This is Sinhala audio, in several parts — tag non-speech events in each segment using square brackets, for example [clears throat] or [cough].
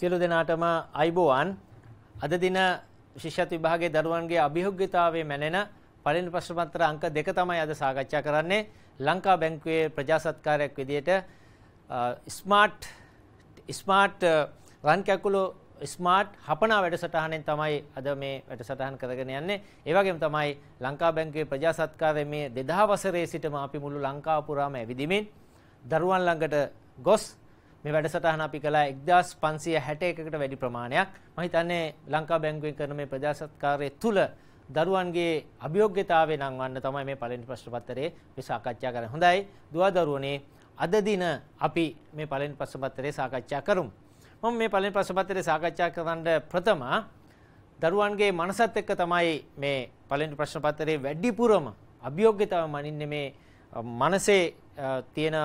සියලු දෙනාටම අයිබෝවන් අද දින ශිෂ්‍යත් විභාගයේ දරුවන්ගේ අභියෝග්‍යතාවයේ මැනෙන පළවෙනි ප්‍රශ්න පත්‍ර අංක දෙක තමයි අද සාකච්ඡා කරන්නේ ලංකා බැංකුවේ ප්‍රජාසත්කාරයක් විදිහට smart smart Ran Kekulu smart හපනා වැඩසටහනෙන් තමයි අද මේ වැඩසටහන් කරගෙන යන්නේ. ඒ වගේම තමයි ලංකා බැංකුවේ ප්‍රජාසත්කාරයේ මේ 2000 වසරේ සිටම අපි මුළු ලංකාව පුරාම ඇවිදිමින් දරුවන් ළඟට ගොස් මේ වැඩසටහන අපි කළා 1561කට වැඩි ප්‍රමාණයක්. මම හිතන්නේ ලංකා බැංකුවෙන් කරන මේ ප්‍රජාසත්කාරයේ තුල දරුවන්ගේ අභියෝග්‍යතාවය නංවන්න තමයි මේ පළවෙනි ප්‍රශ්න පත්‍රයේ මේ සාකච්ඡා කරන්නේ. හොඳයි. දුවා දරුවනේ අද දින අපි මේ පළවෙනි ප්‍රශ්න පත්‍රයේ සාකච්ඡා කරමු. මම මේ පළවෙනි ප්‍රශ්න පත්‍රයේ සාකච්ඡා කරන ප්‍රථම දරුවන්ගේ මනසත් එක්ක තමයි මේ පළවෙනි ප්‍රශ්න පත්‍රයේ වැඩිපුරම අභියෝග්‍යතාව මනින්නේ මේ මනසේ තියෙන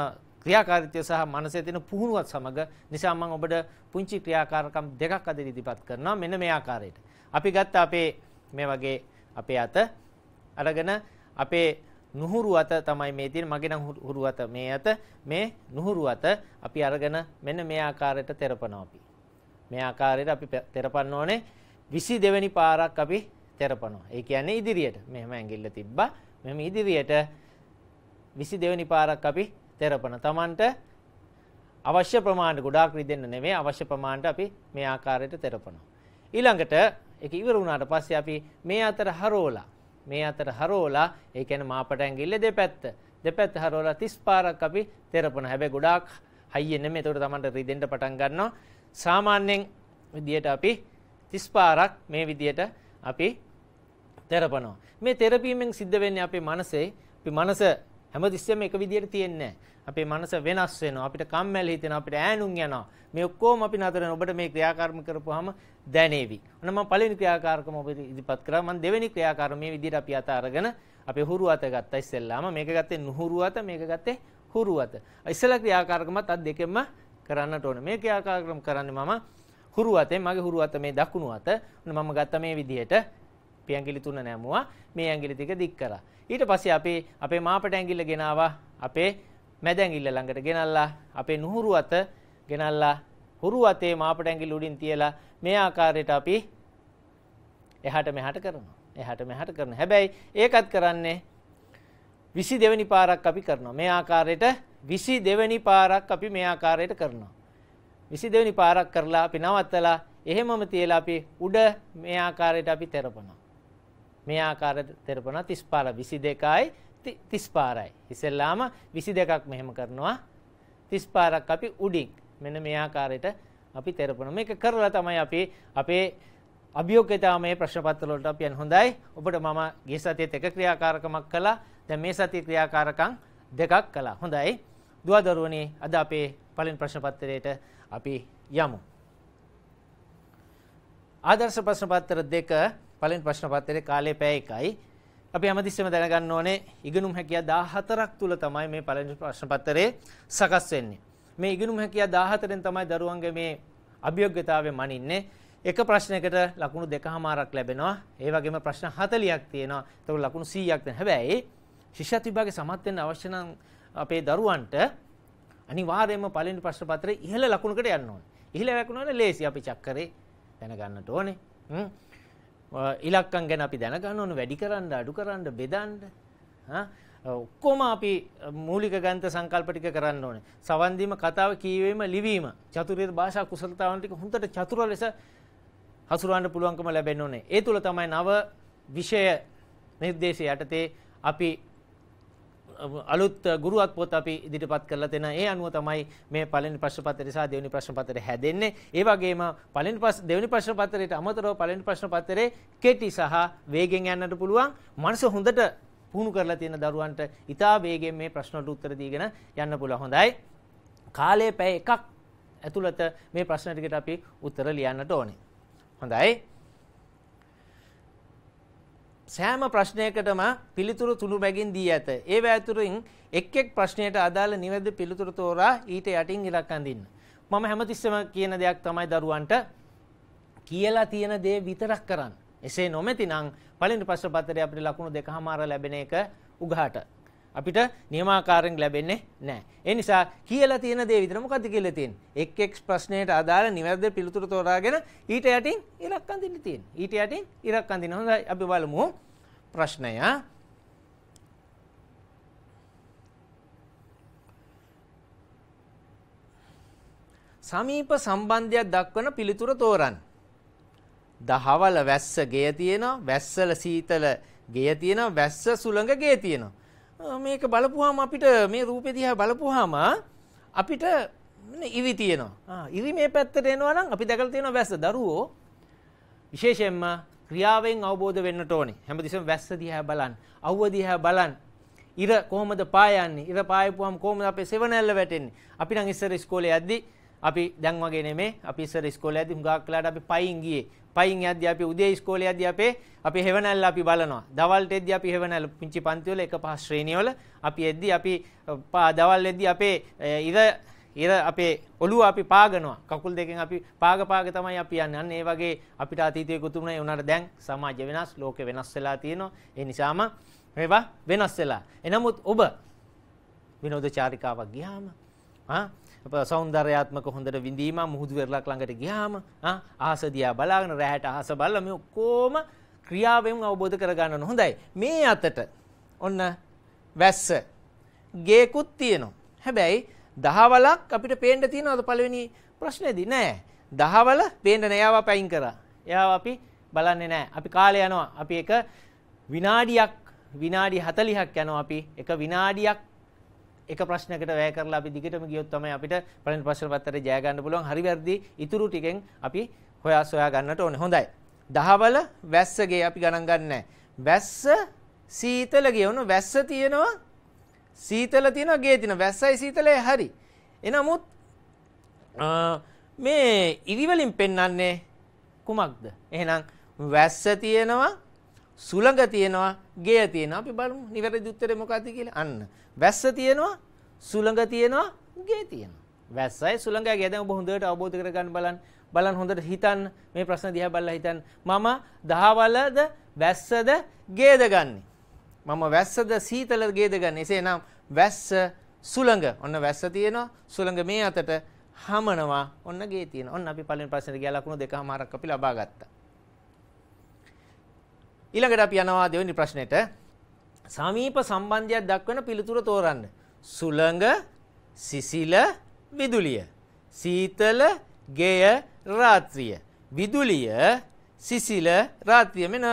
ක්‍රියාකාරීත්වය සහ මනසේ තියෙන පුහුණුවත් සමග නිසා මම ඔබට පුංචි ක්‍රියාකාරකම් දෙකක් අද ඉදිරිපත් කරනවා මෙන්න මේ ආකාරයට. අපි ගත්ත අපේ මේ වගේ අපේ අත අරගෙන අපේ නුහුරු අත තමයි මේ තියෙන මගේ නම් හුරු අත මේ අත මේ නුහුරු අත අපි අරගෙන මෙන්න මේ ආකාරයට තෙරපනවා අපි. මේ ආකාරයට අපි තෙරපන්න ඕනේ 22 වෙනි පාරක් අපි තෙරපනවා. ඒ කියන්නේ ඉදිරියට. මෙහෙම ඇඟිල්ල තිබ්බා. මෙහෙම ඉදිරියට 22 වෙනි පාරක් අපි තෙරපන තමන්ට අවශ්‍ය ප්‍රමාණයට ගොඩාක් රිදෙන්න නෙමෙයි අවශ්‍ය ප්‍රමාණයට අපි මේ ආකාරයට තෙරපනවා. ඊළඟට ඒක ඉවර වුණාට පස්සේ අපි මේ අතර හරෝලා මේ අතර හරෝලා ඒ කියන්නේ මාපටැංගිල්ල දෙපැත්ත දෙපැත්ත හරෝලා 30 පාරක් අපි තෙරපන. හැබැයි ගොඩාක් හයියෙන් නෙමෙයි. ඒකට තමන්ට රිදෙන්න පටන් ගන්නවා. සාමාන්‍යයෙන් විදියට අපි 30 පාරක් මේ විදියට අපි තෙරපනවා. මේ තෙරපීමෙන් සිද්ධ වෙන්නේ අපේ මනසේ අපි මනස හැමතිස්සෙම එක විදියට තියෙන්නේ අපේ මනස වෙනස් වෙනවා. අපිට කම්මැලි හිතෙනවා, අපිට ඈනුම් යනවා. මේ ඔක්කොම අපි නතර ඔබට මේ ක්‍රියාකාරම කරපුවාම දැනේවි. ඔන්න මම පළවෙනි ක්‍රියාකාරකම ඔබ ඉදිරිපත් කළා. මම දෙවෙනි ක්‍රියාකාරම මේ විදියට අපි අත අරගෙන අපේ හුරු අත ගත්තා ඉස්සෙල්ලාම. මේක ගත්තේ නුහුරු අත, මේක ගත්තේ හුරු අත. ඉස්සෙල්ලා ක්‍රියාකාරකමත් අත් දෙකෙන්ම කරන්නට ඕන. මේ ක්‍රියාකාරකම කරන්නේ මම හුරු අතෙන්. මගේ හුරු අත මේ දකුණු අත. ඔන්න මම ගත්ත මේ විදියට අපි ඇඟිලි තුන නැමුවා මේ ඇඟිලි ටික දික් කරා. ඊට පස්සේ අපි අපේ මාපට ඇඟිල්ල ගෙනාවා අපේ මැද ඇඟිල්ල ළඟට ගෙනල්ලා අපේ නුහුරු අත ගෙනල්ලා හුරු අතේ මාපට ඇඟිල්ල උඩින් තියලා මේ ආකාරයට අපි එහාට මෙහාට කරනවා. එහාට මෙහාට කරනවා. හැබැයි ඒකත් කරන්නේ 22 වෙනි පාරක් අපි කරනවා. මේ ආකාරයට 22 වෙනි පාරක් අපි මේ ආකාරයට කරනවා. 22 වෙනි පාරක් කරලා අපි නවත්තලා එහෙමම තියලා අපි උඩ මේ ආකාරයට අපි තෙරපනවා. මේ ආකාරයට තෙරපන 35 22යි 35යි. ඉස්සෙල්ලාම 22ක් මෙහෙම කරනවා 35ක් අපි උඩින් මෙන්න මේ ආකාරයට අපි තෙරපන මේක කරලා තමයි අපි අපේ අභියෝග්‍යතාමය ප්‍රශ්නපත්‍ර වලට අපි යන හොඳයි. ඔබට මම ගිය සතියේත් එක ක්‍රියාකාරකමක් කළා. දැන් මේ සතියේ ක්‍රියාකාරකම් දෙකක් කළා. හොඳයි. දුවදරුවනේ අද අපේ පළවෙනි ප්‍රශ්නපත්‍රයට අපි යමු. ආදර්ශ ප්‍රශ්නපත්‍ර දෙක පලෙන් ප්‍රශ්න පත්තරේ කාලේ පැය එකයි අපි හැමතිස්සෙම දැනගන්න ඕනේ ඉගෙනුම් හැකියා 14ක් තුල තමයි මේ පළවෙනි ප්‍රශ්න පත්‍රයේ සකස් වෙන්නේ. මේ ඉගෙනුම් හැකියා 14න් තමයි දරුවන්ගේ මේ අභියෝග්‍යතාවය මනින්නේ. එක ප්‍රශ්නයකට ලකුණු දෙකහමාරක් ලැබෙනවා. ඒ වගේම ප්‍රශ්න 40ක් තියෙනවා. ඒතකොට ලකුණු 100ක් තියෙනවා. හැබැයි ශිෂ්‍යත් විභාගේ සමත් වෙන්න අවශ්‍ය නම් අපේ දරුවන්ට අනිවාර්යයෙන්ම පළවෙනි ප්‍රශ්න පත්‍රයේ ඉහළ ලකුණකට යන්න ඕනේ. ඉහළ ලකුණ වල ලේසි අපි චක්කරේ දැනගන්නට ඕනේ. හ්ම් ඉලක්කම් ගැන අපි දැනගන්න ඕන වැඩි කරන්න අඩු කරන්න බෙදන්න ඔක්කොම අපි මූලික ගන්ත සංකල්ප ටික කරන්න ඕනේ. සවන් දීම කතාව කියවීම ලිවීම චතුරාර්ය භාෂා කුසලතාවන් ටික හොඳට චතුර ලෙස හසුරවන්න පුළුවන්කම ලැබෙන්න ඕනේ. ඒ තුල තමයි නව විෂය නිර්දේශය යටතේ අපි අලුත් ගුරුවත් පොත් අපි ඉදිරිපත් කරලා තෙන ඒ අනුව තමයි මේ පළවෙනි ප්‍රශ්න පත්‍රය සහ දෙවෙනි ප්‍රශ්න පත්‍රය හැදෙන්නේ. ඒ වගේම පළවෙනි ප්‍රශ් දෙවෙනි ප්‍රශ්න පත්‍රයට අමතරව පළවෙනි ප්‍රශ්න පත්‍රයේ කෙටි සහ වේගෙන් යන්නට පුළුවන්. මනස හොඳට පුහුණු කරලා තියෙන දරුවන්ට ඉතා වේගෙන් මේ ප්‍රශ්නවලට උත්තර දීගෙන යන්න පුළුවන්. හොඳයි. කාලය පැය එකක් ඇතුළත මේ ප්‍රශ්න ටිකට අපි උත්තර ලියන්නට ඕනේ. හොඳයි. සෑම ප්‍රශ්නයකටම පිළිතුරු තුනු බැගින් දී ඇත. ඒ වෑතුරින් එක් එක් ප්‍රශ්නයට අදාළ නිවැරදි පිළිතුරු තෝරා ඊට යටින් ඉලක්ක අඳින්න. මම හැමතිස්සෙම කියන දෙයක් තමයි දරුවන්ට කියලා තියෙන දේ විතරක් කරන්න. එසේ නොමැතිනම් පළවෙනි ප්‍රශ්න පත්‍රයේ අපිට ලකුණු දෙකමාර ලැබෙන එක උගහට. අපිට නියමාකාරයෙන් ලැබෙන්නේ නැහැ. ඒ නිසා කියලා තියෙන දේ විතර මොකද්ද කියලා තියෙන්නේ? XX ප්‍රශ්නයට අදාළ නිවැරදි පිළිතුර තෝරාගෙන ඊට යටින් ඉලක්ක අඳින්න තියෙන්නේ. ඊට යටින් ඉලක්ක අඳින්න. හොඳයි අපි බලමු ප්‍රශ්නය. සමීප සම්බන්ධයක් දක්වන පිළිතුර තෝරන්න. දහවල වැස්ස ගෙය තියෙනවා, වැස්සල සීතල ගෙය තියෙනවා, වැස්ස සුළඟ ගෙය තියෙනවා. මේක බලපුවාම අපිට මේ රූපෙ දිහා බලපුවාම අපිට ඉවි තියෙනවා. ඉවි මේ පැත්තට එනවා නම් අපි දැකලා තියෙනවා වැස්ස. දරුවෝ විශේෂයෙන්ම ක්‍රියාවෙන් අවබෝධ වෙන්නට ඕනේ. හැමතිස්සෙම වැස්ස දිහා බලන්න, අවුව දිහා බලන්න. ඉර කොහොමද පායන්නේ? ඉර පායපුවාම කොහොමද අපේ සෙවණැල්ල වැටෙන්නේ? අපි නම් ඉස්සර ඉස්කෝලේ යද්දී අපි දැන් වගේ නෙමේ අපි ඉස්සර ඉස්කෝලේ යද්දි හුඟක් වෙලාට අපි පයින් ගියේ පයින් යද්දි අපි උදේ ඉස්කෝලේ යද්දි අපේ අපි හෙවණැල්ල අපි බලනවා දවල්ට එද්දි අපි හෙවණැල්ල පුංචි පන්ති වල එක පහ ශ්‍රේණිය අපි එද්දි අපි දවල් එද්දි අපේ ඉර ඉර අපේ ඔළුව අපි පාගනවා කකුල් දෙකෙන් අපි පාග පාග තමයි අපි යන්නේ අන්න ඒ වගේ අපිට අතීතයේ කුතුමනේ උනාට දැන් සමාජ වෙනස් ලෝකෙ වෙනස් වෙලා තියෙනවා ඒ නිසාම මේවා වෙනස් වෙලා එනමුත් ඔබ විනෝද චාරිකාවක් ගියාම ආ සෞන්දර්යාත්මක හොඳට විඳීම මුහුදු වෙරළක් ළඟට ගියාම අහස දිහා බලාගෙන රැහැට අහස බලලා මේ ඔක්කොම ක්‍රියාවෙන් අවබෝධ කරගන්න හොඳයි. මේ අතට ඔන්න වැස්ස ගේකුත් තියෙනවා. හැබැයි දහවලක් අපිට පේන්න තියෙනවද පළවෙනි ප්‍රශ්නේදී නෑ. දහවල පේන්න නෑ යාව පැයින් කරා. යාව අපි බලන්නේ නෑ. අපි කාලේ යනවා. අපි එක විනාඩියක් විනාඩි 40ක් යනවා අපි එක විනාඩියක් එක ප්‍රශ්නකට වැය කරලා අපි දිගටම ගියොත් තමයි අපිට පළවෙනි ප්‍රශ්න පත්‍රය ජය ගන්න පුළුවන්. හරි වැරදි ඉතුරු ටිකෙන් අපි හොයා සොයා ගන්නට ඕනේ. හොඳයි. දහවල වැස්සගේ අපි ගණන් ගන්නෑ. වැස්ස සීතල ගෙවුණු වැස්ස තියෙනවා සීතල තියෙනවා ගේ තියෙනවා. වැස්සයි සීතලයි හරි. එනමුත් මේ ඉරි වලින් පෙන්වන්නේ කුමක්ද? එහෙනම් වැස්ස තියෙනවා සුළඟ තියෙනවා ගේ තියෙනවා අපි බලමු නිවැරදි උත්තරේ මොකද්ද කියලා අන්න වැස්ස තියෙනවා සුළඟ තියෙනවා ගේ තියෙනවා වැස්සයි සුළඟයි ගේ දැන් ඔබ හොඳට අවබෝධ කරගන්න බලන්න බලන්න හොඳට හිතන්න මේ ප්‍රශ්න දිහා බලලා හිතන්න මම දහවලද වැස්සද ගේද ගන්නෙ මම වැස්සද සීතලද ගේද ගන්නෙ එසේනම් වැස්ස සුළඟ ඔන්න වැස්ස තියෙනවා සුළඟ මේ අතට හමනවා ඔන්න ගේ තියෙනවා ඔන්න අපි පළවෙනි ප්‍රශ්නේ ගියා ලකුණු දෙකමාරක් අපි ලබා ගත්තා ඊළඟට අපි යනවා දෙවෙනි ප්‍රශ්නෙට. සමීප සම්බන්ධයක් දක්වන පිළිතුර තෝරන්න. සුළඟ, සිසිල, විදුලිය. සීතල, ගෙය, රාත්‍රිය. විදුලිය, සිසිල, රාත්‍රිය. මෙන්න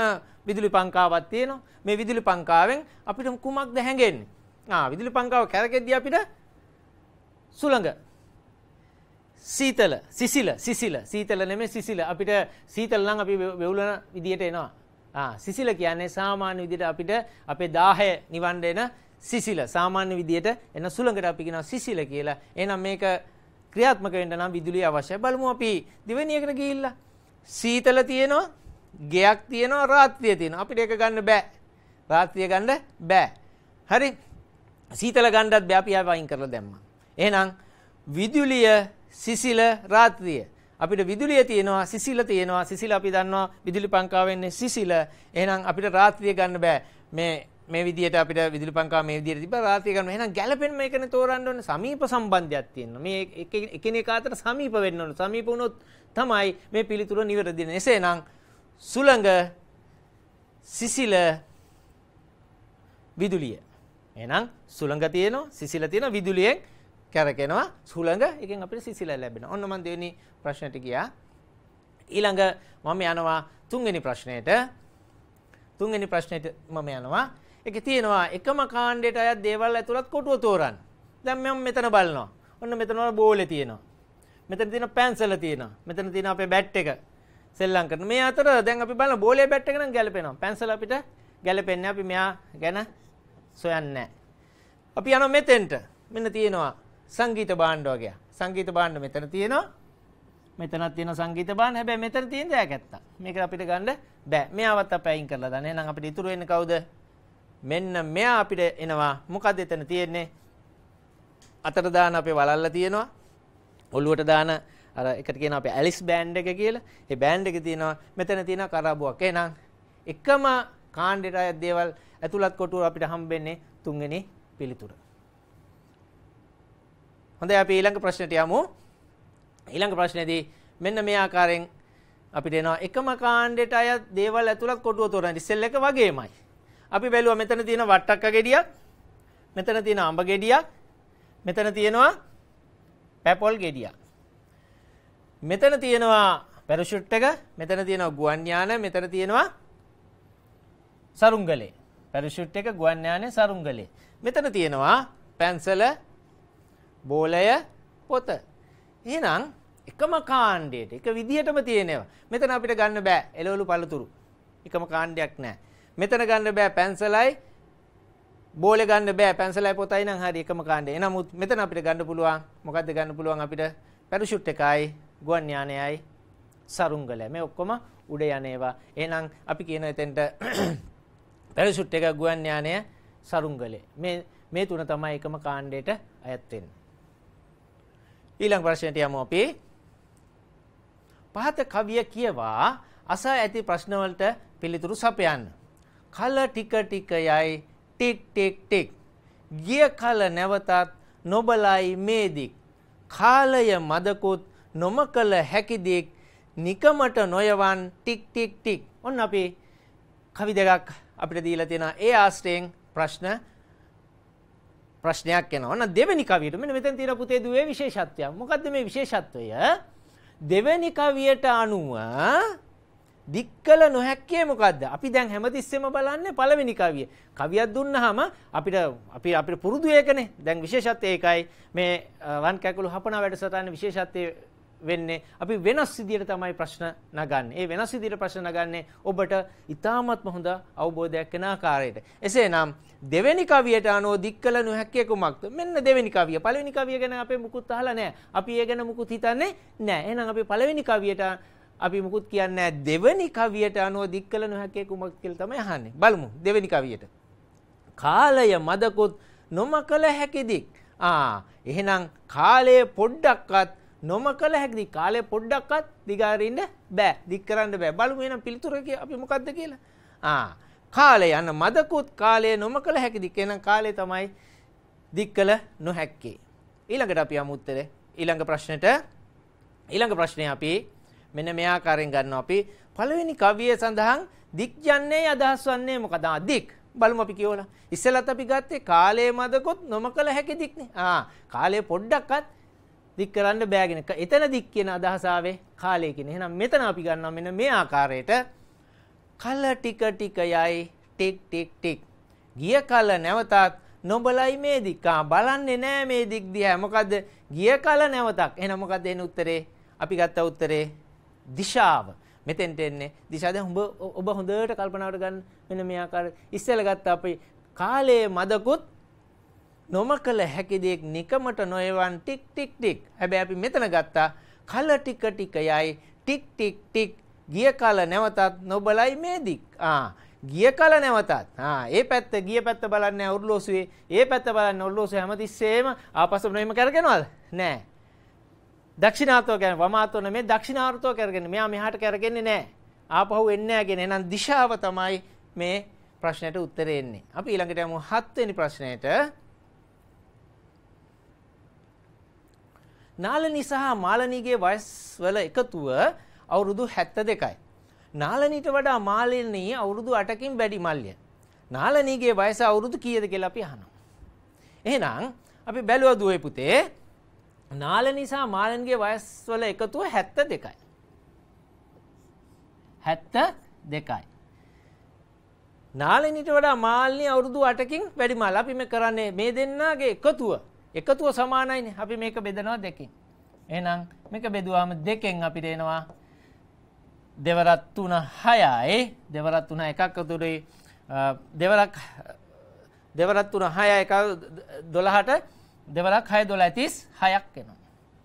විදුලි පංකාවක් තියෙනවා. මේ විදුලි පංකාවෙන් අපිට කුමක්ද හැඟෙන්නේ? ආ විදුලි පංකාව කැරකෙද්දී අපිට සුළඟ සීතල සිසිල සිසිල සීතල නෙමෙයි සිසිල අපිට සීතල නම් අපි වෙවුලන විදියට එනවා සිසිල කියන්නේ සාමාන්‍ය විදිහට අපිට අපේ දාහය නිවන්න එන සිසිල සාමාන්‍ය විදිහට එන සුළඟට අපි කියනවා සිසිල කියලා. එහෙනම් මේක ක්‍රියාත්මක වෙන්න නම් විදුලිය අවශ්‍යයි. බලමු අපි දෙවෙනි එකට ගිහිල්ලා. සීතල තියෙනවා, ගෙයක් තියෙනවා, රාත්‍රිය තියෙනවා. අපිට ඒක ගන්න බෑ. රාත්‍රිය ගන්න බෑ. හරි. සීතල ගන්නත් බෑ අපි ආවයින් කරලා දැම්මා. එහෙනම් විදුලිය, සිසිල, රාත්‍රිය අපිට විදුලිය තියෙනවා සිසිල තියෙනවා සිසිල අපි දන්නවා විදුලි පංකාවෙන්නේ සිසිල. එහෙනම් අපිට රාත්‍රිය ගන්න බෑ. මේ මේ විදිහට අපිට විදුලි පංකාව මේ විදිහට තිබ්බා රාත්‍රිය ගන්න. එහෙනම් ගැළපෙන්න මේකනේ තෝරන්න ඕනේ. සමීප සම්බන්ධයක් තියෙනවා. මේ එකිනෙකා අතර සමීප වෙන්න ඕනේ. සමීප වුණොත් තමයි මේ පිළිතුර නිවැරදි වෙන්නේ. එසේනම් සුළඟ සිසිල විදුලිය. එහෙනම් සුළඟ තියෙනවා සිසිල තියෙනවා විදුලියෙන් කැරකෙනවා සුළඟ එකෙන් අපිට සිසිල ලැබෙනවා. ඔන්න මම දෙවෙනි ප්‍රශ්නෙට ගියා. ඊළඟ මම යනවා තුන්වෙනි ප්‍රශ්නෙට. තුන්වෙනි ප්‍රශ්නෙට මම යනවා. ඒකේ තියෙනවා එකම කාණ්ඩයට අයත් දේවල් ඇතුළත් කොටුව තෝරන්න. දැන් මම මෙතන බලනවා. ඔන්න මෙතන වල බෝලේ තියෙනවා. මෙතන තියෙන පැන්සල තියෙනවා. මෙතන තියෙන අපේ බැට් එක. සෙල්ලම් කරන මේ අතර දැන් අපි බලන බෝලේ බැට් එක නම් ගැලපෙනවා. පැන්සල අපිට ගැලපෙන්නේ අපි මෙයා ගැන සොයන්නේ නැහැ. අපි යනවා මෙතෙන්ට. මෙන්න තියෙනවා සංගීත භාණ්ඩ වගේ. සංගීත භාණ්ඩ මෙතන තියෙනවා. මෙතනක් තියෙන සංගීත භාණ්ඩ. හැබැයි මෙතන තියෙන දෑයක් ඇත්තා. මේක අපිට ගන්න බෑ. මෙයාවත් අප අයින් කරලා දාන්න. එහෙනම් අපිට ඉතුරු වෙන්නේ කවුද? මෙන්න මෙයා අපිට එනවා. මොකද්ද එතන තියෙන්නේ? අතට දාන අපේ වලල්ල තියෙනවා. ඔළුවට දාන අර එකට කියන අපේ ඇලිස් බෑන්ඩ් එක කියලා. ඒ බෑන්ඩ් එක තියෙනවා. මෙතන තියෙනවා කරාබුවක්. එහෙනම් එකම කාණ්ඩයට අයත් දේවල් ඇතුළත් කොටුව අපිට හම්බෙන්නේ තුන්වෙනි පිළිතුර. හොඳයි අපි ඊළඟ ප්‍රශ්නට යමු. ඊළඟ ප්‍රශ්නේදී මෙන්න මේ ආකාරයෙන් අපිට එනවා එකම කාණ්ඩයට අයත් දේවල් ඇතුළත් කොටුව තෝරන්න. ඉස්සෙල් එක වගේමයි. අපි බැලුවා මෙතන තියෙන වට්ටක්ක ගෙඩියක්, මෙතන තියෙන අඹ ගෙඩියක්, මෙතන තියෙනවා පැපොල් ගෙඩියක්. මෙතන තියෙනවා පැරෂුට් එක, මෙතන තියෙනවා ගුවන් යාන, මෙතන තියෙනවා සරුංගලේ. පැරෂුට් එක, ගුවන් යානය, සරුංගලේ. මෙතන තියෙනවා පැන්සල, බෝලය පොත. එහෙනම් එකම කාණ්ඩයට එක විදිහටම තියෙනවා. මෙතන අපිට ගන්න බෑ එළවලු පළතුරු. එකම කාණ්ඩයක් නෑ. මෙතන ගන්න බෑ පැන්සලයි බෝලේ ගන්න බෑ පැන්සලයි පොතයි නම් හරි එකම කාණ්ඩේ. එනමුත් මෙතන අපිට ගන්න පුළුවන් මොකද්ද ගන්න පුළුවන් අපිට පැරෂුට් එකයි ගුවන් යානයයි සරුංගලය. මේ ඔක්කොම උඩ යනේවා. එහෙනම් අපි කියන එතෙන්ට [clears throat] පැරෂුට් එක ගුවන් යානය සරුංගලේ. මේ මේ තුන තමයි එකම කාණ්ඩයට අයත් වෙන්නේ. ඊළඟ ප්‍රශ්නයට යමු අපි. පහත කවිය කියවා අසා ඇති ප්‍රශ්න වලට පිළිතුරු සපයන්න. කල ටික ටික යයි ටික් ටික් ටික්. ගිය කල නැවතත් නොබලයි මේ දික්. කාලය මදකුත් නොම කළ හැකි දික්. නිකමට නොයවන් ටික් ටික් ටික්. ඔන්න අපි කවි දෙකක් අපිට දීලා තියෙනවා. ඒ ආශ්‍රයෙන් ප්‍රශ්න ප්‍රශ්නයක් එනවා. ඔන්න දෙවෙනි කවියට මෙන්න මෙතන තියෙන පුතේ දුවේ විශේෂත්වය. මොකද්ද මේ විශේෂත්වය? දෙවෙනි කවියට අනුව දික්කල නොහැක්කේ මොකද්ද? අපි දැන් හැමතිස්සෙම බලන්නේ පළවෙනි කවිය. කවියක් දුන්නාම අපිට අපි අපිට පුරුදු ඒකනේ. දැන් විශේෂත්වය ඒකයි. මේ වන් කැකුළු හපන වැඩසටහන විශේෂත්වයේ වෙන්නේ අපි වෙනස් විදියට තමයි ප්‍රශ්න නගන්නේ. ඒ වෙනස් විදියට ප්‍රශ්න නගන්නේ ඔබට ඉතාමත්ම හොඳ අවබෝධයක් වෙන ආකාරයට. එසේනම් දෙවෙනි කවියට අනුව දික්කල නොහැකිය කුමක්ද? මෙන්න දෙවෙනි කවිය. පළවෙනි කවිය ගැන අපේ මුකුත් අහලා නැහැ. අපි ඒ ගැන මුකුත් හිතන්නේ නැහැ. එහෙනම් අපි පළවෙනි කවියට අපි මුකුත් කියන්නේ නැහැ. දෙවෙනි කවියට අනුව දික්කල නොහැකිය කුමක්ද කියලා තමයි අහන්නේ. බලමු දෙවෙනි කවියට. කාලය මදකුත් නොමකල හැකි දික්. ආ එහෙනම් කාලය පොඩ්ඩක්වත් නොම කළ හැකි කාලය පොඩ්ඩක්වත් දිගාරින්න බෑ දික් කරන්න බෑ බලමු එහෙනම් පිළිතුර අපි මොකද්ද කියලා. ආ කාලය යන මදකුත් කාලය නොම කළ හැකි දික් එහෙනම් කාලය තමයි දික් කළ නොහැක්කේ. ඊළඟට අපි යමු උත්තරේ ඊළඟ ප්‍රශ්නෙට ඊළඟ ප්‍රශ්නේ අපි මෙන්න මේ ආකාරයෙන් ගන්නවා අපි පළවෙනි කවිය සඳහන් දික් යන්නේ අදහස් වන්නේ මොකද? දික් බලමු අපි කියවලා. ඉස්සෙල්ලත් අපි ගත්තේ කාලයේ මදකුත් නොම කළ හැකි දික්නේ. ආ කාලය පොඩ්ඩක්වත් දික් කරන්න බෑගෙන එතන දික් කියන අදහසාවේ කාලය කියන. එහෙනම් මෙතන අපි ගන්නවා මෙන්න මේ ආකාරයට කල ටික ටික යයි ටික් ටික් ටික්. ගිය කල නැවතත් නොබලයි මේ දික්කා බලන්නේ නෑ මේ දික් දිහා. මොකද්ද? ගිය කල නැවතක්. එහෙනම් මොකද්ද එන උත්තරේ? අපි ගත්ත උත්තරේ දිශාව. මෙතෙන්ට එන්නේ දිශා දැන් ඔබ ඔබ හොඳට කල්පනාවට ගන්න මෙන්න මේ ආකාරය. ඉස්සෙල්ලා ගත්ත අපි කාලයේ මදකුත් නොම කළ හැකි දෙයක් නිකමට නොයවන් ටික් ටික් ටික්. හැබැයි අපි මෙතන ගත්තා කල ටික ටික යයි ටික් ටික් ටික් ගිය කල නැවතත් නොබලයි මේ දික්. ආ ගිය කල නැවතත් ඒ පැත්ත ගිය පැත්ත බලන්න ඔරලෝසුවේ ඒ පැත්ත බලන්න ඔල්ලෝසු හැමතිස්සේම ආපස නොම කරගෙනවද නෑ. දක්ෂිනාතෝ ගැන වමාතවන මේ දක්ෂිනාර්තෝ කරගෙන මෙයා මෙහට කරගෙන්නේ නෑ ආපහු එන්නගෙන එනම් දිශාව තමයි මේ ප්‍රශ්නයට උත්තරෙන්නේ. අපි ඊළඟට යමු හත්වෙනි ප්‍රශ්නයට නාලනි සහ මාලනීගේ වයස් වල එකතුව අවුරුදු 72යි. නාලනීට වඩා මාලනී අවුරුදු 8කින් වැඩි මල්ය. නාලනීගේ වයස අවුරුදු කීයද කියලා අපි අහනවා. එහෙනම් අපි බැලුවා දුවේ පුතේ නාලනී සහ මාලනීගේ වයස් වල එකතුව 72යි. 72යි. නාලනීට වඩා මාලනී අවුරුදු 8කින් වැඩි මල්. අපි මේ කරන්නේ මේ දෙන්නාගේ එකතුව එකතුව සමානයිනේ. අපි මේක බෙදනවා දෙකෙන්. එහෙනම් මේක බෙදුවාම දෙකෙන් අපිට එනවා දෙවරත් 3 6යි. දෙවරත් 3 එකක් උතුරේ දෙවරක් දෙවරත් 3 6 එක 12ට දෙවරක් 6 12 36ක් එනවා.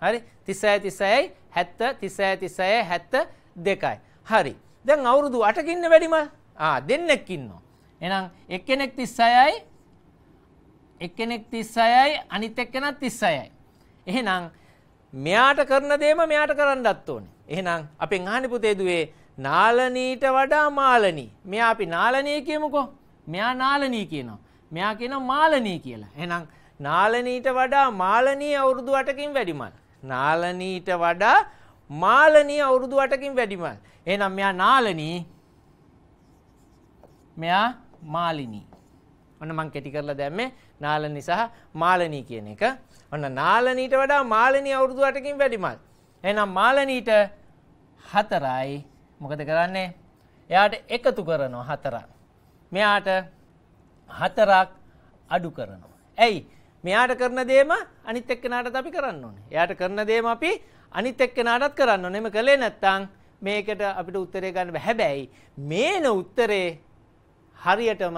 හරි 36 36යි 70 36 36යි 72යි. හරි. දැන් අවුරුදු 8කින් වැඩිම ආ දෙන්නෙක් ඉන්නවා. එහෙනම් එක්කෙනෙක් 36යි එක්කෙනෙක් තිස්සයයි අනිත් එක්කෙනත් තිස්සයයි. එහෙනම් මෙයාට කරන දේම මෙයාට කරන්නත් ඕනේ. එහෙනම් අපේ අහන්නේ පුතේ දුවේ නාලනීට වඩා මාලනී. මෙයා අපි නාලනී කියමුකෝ. මෙයා නාලනී කියනවා. මෙයා කියනවා මාලනී කියලා. එහෙනම් නාලනීට වඩා මාලනී අවුරුදු 8කින් වැඩිමල්. නාලනීට වඩා මාලනී අවුරුදු 8කින් වැඩිමල්. එහෙනම් මෙයා නාලනී. මෙයා මාලිනී. ඔන්න මං කෙටි කරලා දැම්මේ නාලනී සහ මාලනී කියන එක. ඔන්න නාලනීට වඩා මාලනී අවුරුදු 8කින් වැඩිමල්. එහෙනම් මාලනීට 4යි. මොකද කරන්නේ? එයාට එකතු කරනවා 4ක්. මෙයාට 4ක් අඩු කරනවා. ඇයි? මෙයාට කරන දේම අනිත් එක්කෙනාටත් අපි කරන්න ඕනේ. එයාට කරන දේම අපි අනිත් එක්කෙනාටත් කරන්න ඕනේ. එහෙම කළේ නැත්නම් මේකට අපිට උත්තරේ ගන්න බෑ. හැබැයි මේන උත්තරේ හරියටම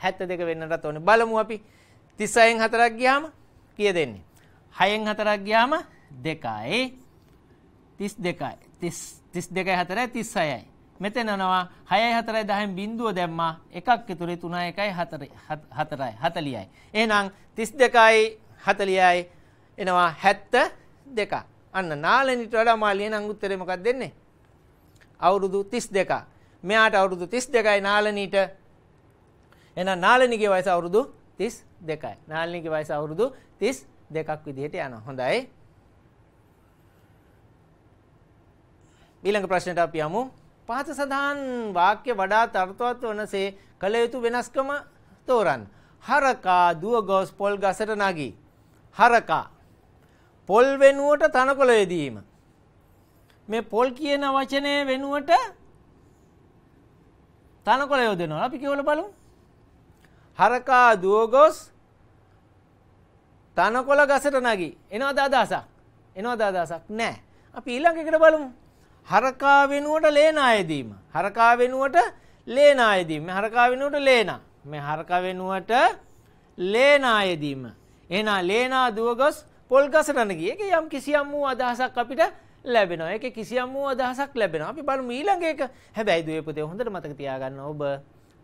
72 වෙන්නටත් ඕනේ. බලමු අපි 36න් 4ක් ගියාම කීයද එන්නේ? 6න් 4ක් ගියාම 2යි 32යි 32යි 4යි 36යි. මෙතන යනවා 6යි 4යි 10න් බිඳුව දැම්මා. එකක් ඉතුරු 3යි 1යි 4යි 40යි. එහෙනම් 32යි 40යි එනවා 72. අන්න නාලනිට වඩා මා ලියන අංගුත්තරේ මොකක්ද දෙන්නේ? අවුරුදු 32. මෙයාට අවුරුදු 32යි නාලනීට එහෙනම් නාලනිගේ වයස අවුරුදු 32යි. නාලනිගේ වයස අවුරුදු 32ක් විදිහට යනවා. හොඳයි. ඊළඟ ප්‍රශ්නයට අපි යමු. පහත සඳහන් වාක්‍ය වඩාත් අර්ථවත් වනසේ කළ යුතු වෙනස්කම තෝරන්න. හරකා දුව ගොස් පොල් ගසට නැගී. හරකා පොල් වෙනුවට තනකොළ යෙදීම. මේ පොල් කියන වචනය වෙනුවට තනකොළ යොදනවා. අපි කියවල බලමු. හරකා දුවගොස් තනකොළ ගසට නැගී. එනවද අදහසක්? එනවද අදහසක්? නැහැ. අපි ඊළඟ එකට බලමු. හරකා වෙනුවට ලේනා යෙදීම. හරකා වෙනුවට ලේනා යෙදීම. මේ හරකා වෙනුවට ලේනා. මේ හරකා වෙනුවට ලේනා යෙදීම. එහෙනම් ලේනා දුවගොස් පොල් ගසට නැගී. ඒක යම් කිසියම් වූ අදහසක් අපිට ලැබෙනවා. ඒකේ කිසියම් වූ අදහසක් ලැබෙනවා. අපි බලමු ඊළඟ එක. හැබැයි දුවේ පුතේ හොඳට මතක තියාගන්න ඔබ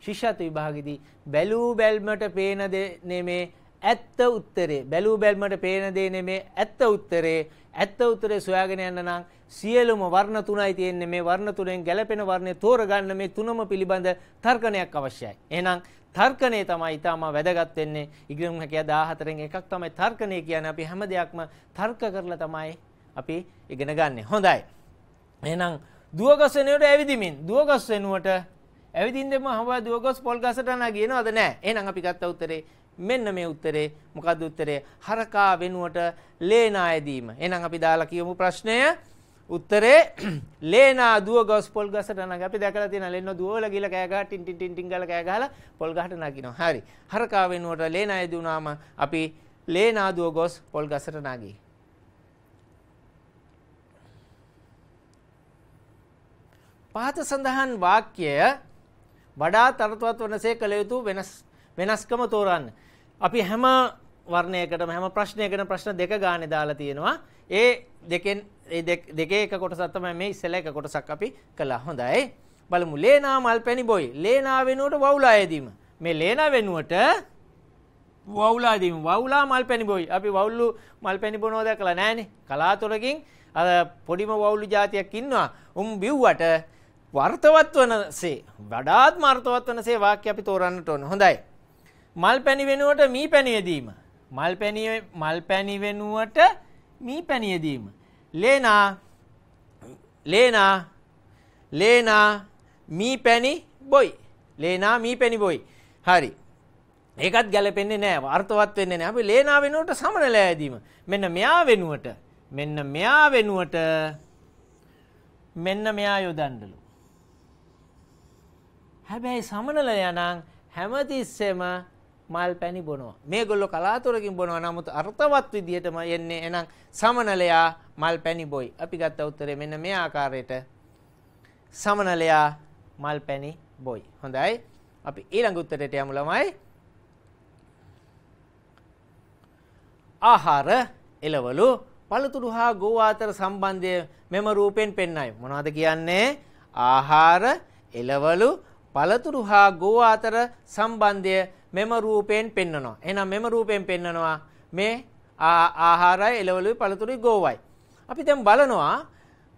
ශිෂ්‍යත්ව විභාගෙදී බැලූ බැල්මට පේන දේ මේ ඇත්ත උත්තරේ බැලූ බැල්මට පේන දේ නෙමේ ඇත්ත උත්තරේ ඇත්ත උත්තරේ සොයාගෙන යන්න නම් සියලුම වර්ණ තුනයි තියෙන්නේ මේ වර්ණ තුනෙන් ගැලපෙන වර්ණය තෝරගන්න මේ තුනම පිළිබඳ තර්කණයක් අවශ්‍යයි එහෙනම් තර්කණය තමයි ඉතාමා වැදගත් වෙන්නේ ඉගෙනුම් හැකියා 14න් එකක් තමයි තර්කණය කියන්නේ අපි හැම දෙයක්ම තර්ක කරලා තමයි අපි ඉගෙන ගන්නෙ. හොඳයි. එහෙනම් දුවගස් වෙනුවට ඇවිදිමින් දුවගස් වෙනුවට ඇවිදින්දම හඹා දුව ගොස් පොල් ගසට නගිනවද නැහැ. එහෙනම් අපි ගත්ත උත්තරේ මෙන්න මේ උත්තරේ මොකද්ද උත්තරේ? හරකා වෙනුවට ලේනා ඇදීම. එහෙනම් අපි දාලා කියමු ප්‍රශ්නය උත්තරේ [clears throat] ලේනා දුව ගොස් පොල් ගසට නග අපි දැකලා තියෙනවා ලේන දුවල ගිල කෑ ගහ ටින් ටින් ටින් ටින් ගාලා කෑ ගහලා පොල් ගහට නගිනවා හරි හරකා වෙනුවට ලේනා යදුනාම අපි ලේනා දුව ගොස් පොල් ගසට නගී පාත සඳහන් වාක්‍යය වඩා තරතුවත් වනසේ කළ යුතු වෙනස් වෙනස්කම තෝරන්න. අපි හැම වර්ණයකටම හැම ප්‍රශ්නයකට ප්‍රශ්න දෙක ගානේ දාලා තියෙනවා. ඒ දෙකෙන් ඒ දෙකේ එක කොටසක් තමයි මේ ඉස්සෙල්ලා එක කොටසක් අපි කළා. හොඳයි. බලමු ලේනා මල්පැණි බොයි. ලේනා වෙනුවට වවුලා යදීම. මේ ලේනා වෙනුවට වවුලා දීම. වවුලා මල්පැණි බොයි. අපි වවුලු මල්පැණි බොනවා දැකලා නැහනේ. කලාතුරකින් අර පොඩිම වවුලු జాතියක් ඉන්නවා. උන් බිව්වට වර්තවත් වනසේ වඩාත් මර්තවත් වනසේ වාක්‍ය අපි තෝරන්නට ඕන හොඳයි. මල් පැණි වෙනුවට මී පැණියදීම. මල් මල් පැණි වෙනුවට මී පැණියදීම. ලේනා ලේනා ලේනා මී පැණි බොයි. ලේනා මී පැණි බොයි. හරි. ඒකත් ගැලපෙන්නේ නෑ වර්තවත් වෙන්නේ නෑ. අපි ලේනා වෙනුවට සමනලෑ ඇදීම. මෙන්න මෙයා වෙනුවට මෙන්න මෙයා වෙනුවට මෙන්න මෙයා යොදන්නලු. හැබැයි සමනලයනං හැමතිස්සෙම මල් පැණි බොනවා. මේගොල්ලෝ කලාතුරකින් බොනවා. නමුත් අර්ථවත් විදිහටම එන්නේ එහෙනම් සමනලයා මල් පැණි බොයි. අපි ගත්ත උත්තරේ මෙන්න මේ ආකාරයට සමනලයා මල් පැණි බොයි. හොඳයි. අපි ඊළඟ උත්තරයට යමු ළමයි. ආහාර එළවලු පළතුරු හා ගෝ අතර සම්බන්ධය මෙම රූපයෙන් පෙන්වයි. මොනවද කියන්නේ? ආහාර එළවලු පළතුරු හා ගෝ අතර සම්බන්ධය මෙම රූපයෙන් පෙන්වනවා. එහෙනම් මෙම රූපයෙන් පෙන්වනවා මේ ආහාරය එළවලුයි පළතුරුයි ගෝවයි. අපි දැන් බලනවා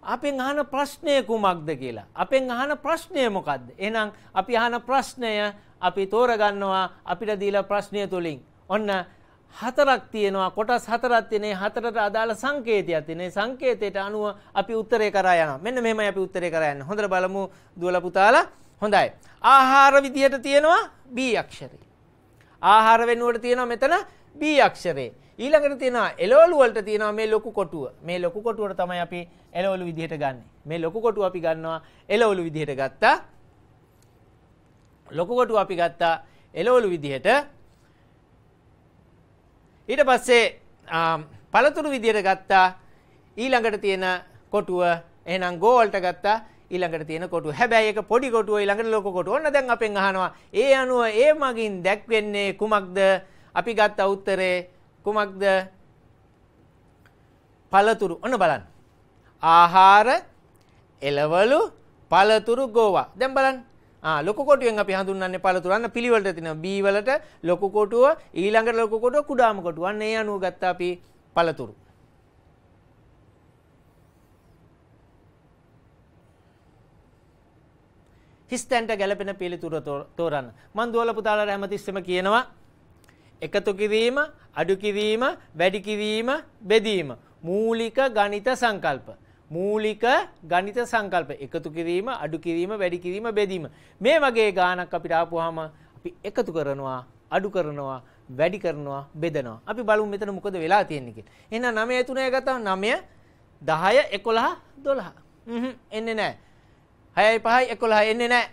අපෙන් අහන ප්‍රශ්නය කුමක්ද කියලා. අපෙන් අහන ප්‍රශ්නය මොකක්ද? එහෙනම් අපි අහන ප්‍රශ්නය අපි තෝරගන්නවා අපිට දීලා ප්‍රශ්නය තුලින්. ඔන්න හතරක් තියෙනවා කොටස් හතරක් තියෙනේ හතරට අදාළ සංකේතයක් තියෙනේ සංකේතයට අනුව අපි උත්තරේ කරා යනවා. මෙන්න මෙහෙමයි අපි උත්තරේ කරා යන්නේ. හොඳට බලමු දුවලා පුතාලා හොඳයි. ආහාර විදිහට තියෙනවා B අක්ෂරේ. ආහාර වෙනුවට තියෙනවා මෙතන B අක්ෂරේ. ඊළඟට තියෙනවා එලෝලු වලට තියෙනවා මේ ලොකු කොටුව. මේ ලොකු කොටුවට තමයි අපි එලෝලු විදිහට ගන්නෙ. මේ ලොකු කොටුව අපි ගන්නවා එලෝලු විදිහට ගත්තා. ලොකු කොටුව අපි ගත්තා එලෝලු විදිහට. ඊට පස්සේ පළතුරු විදිහට ගත්තා ඊළඟට තියෙන කොටුව එහෙනම් ගෝ වලට ගත්තා ඊළඟට තියෙන කොටුව. හැබැයි ඒක පොඩි කොටුව ඊළඟට ලොකු කොටුව. ඔන්න දැන් අපෙන් අහනවා ඒ අනුව ඒ මගින් දැක්වෙන්නේ කුමක්ද? අපි ගත්ත උත්තරේ කුමක්ද? පළතුරු. ඔන්න බලන්න. ආහාර එළවලු පළතුරු ගෝවා. දැන් බලන්න. ආ ලොකු කොටුවෙන් අපි හඳුන්වන්නේ පළතුරු. අන්න පිළිවෙලට තියෙනවා. B වලට ලොකු කොටුව, ඊළඟට ලොකු කොටුව, කුඩාම කොටුව. අන්න ඒ අනුව ගත්තා අපි පළතුරු. හිස්තැන්ට ගැලපෙන පිළිතුර තෝරන්න. මං දුවල පුතාලට හැමතිස්සෙම කියනවා එකතු කිරීම, අඩු කිරීම, වැඩි කිරීම, බෙදීම. මූලික ගණිත සංකල්ප. මූලික ගණිත සංකල්ප එකතු කිරීම, අඩු කිරීම, වැඩි කිරීම, බෙදීම. මේ වගේ ගානක් අපිට ආපුවාම අපි එකතු කරනවා, අඩු කරනවා, වැඩි කරනවා, බෙදනවා. අපි බලමු මෙතන මොකද වෙලා තියෙන්නේ කියලා. එහෙනම් 9 3 ගත්තාම 9 10 11 12. හ්ම් එන්නේ නැහැ. 6යි 5යි 11යි එන්නේ නැහැ.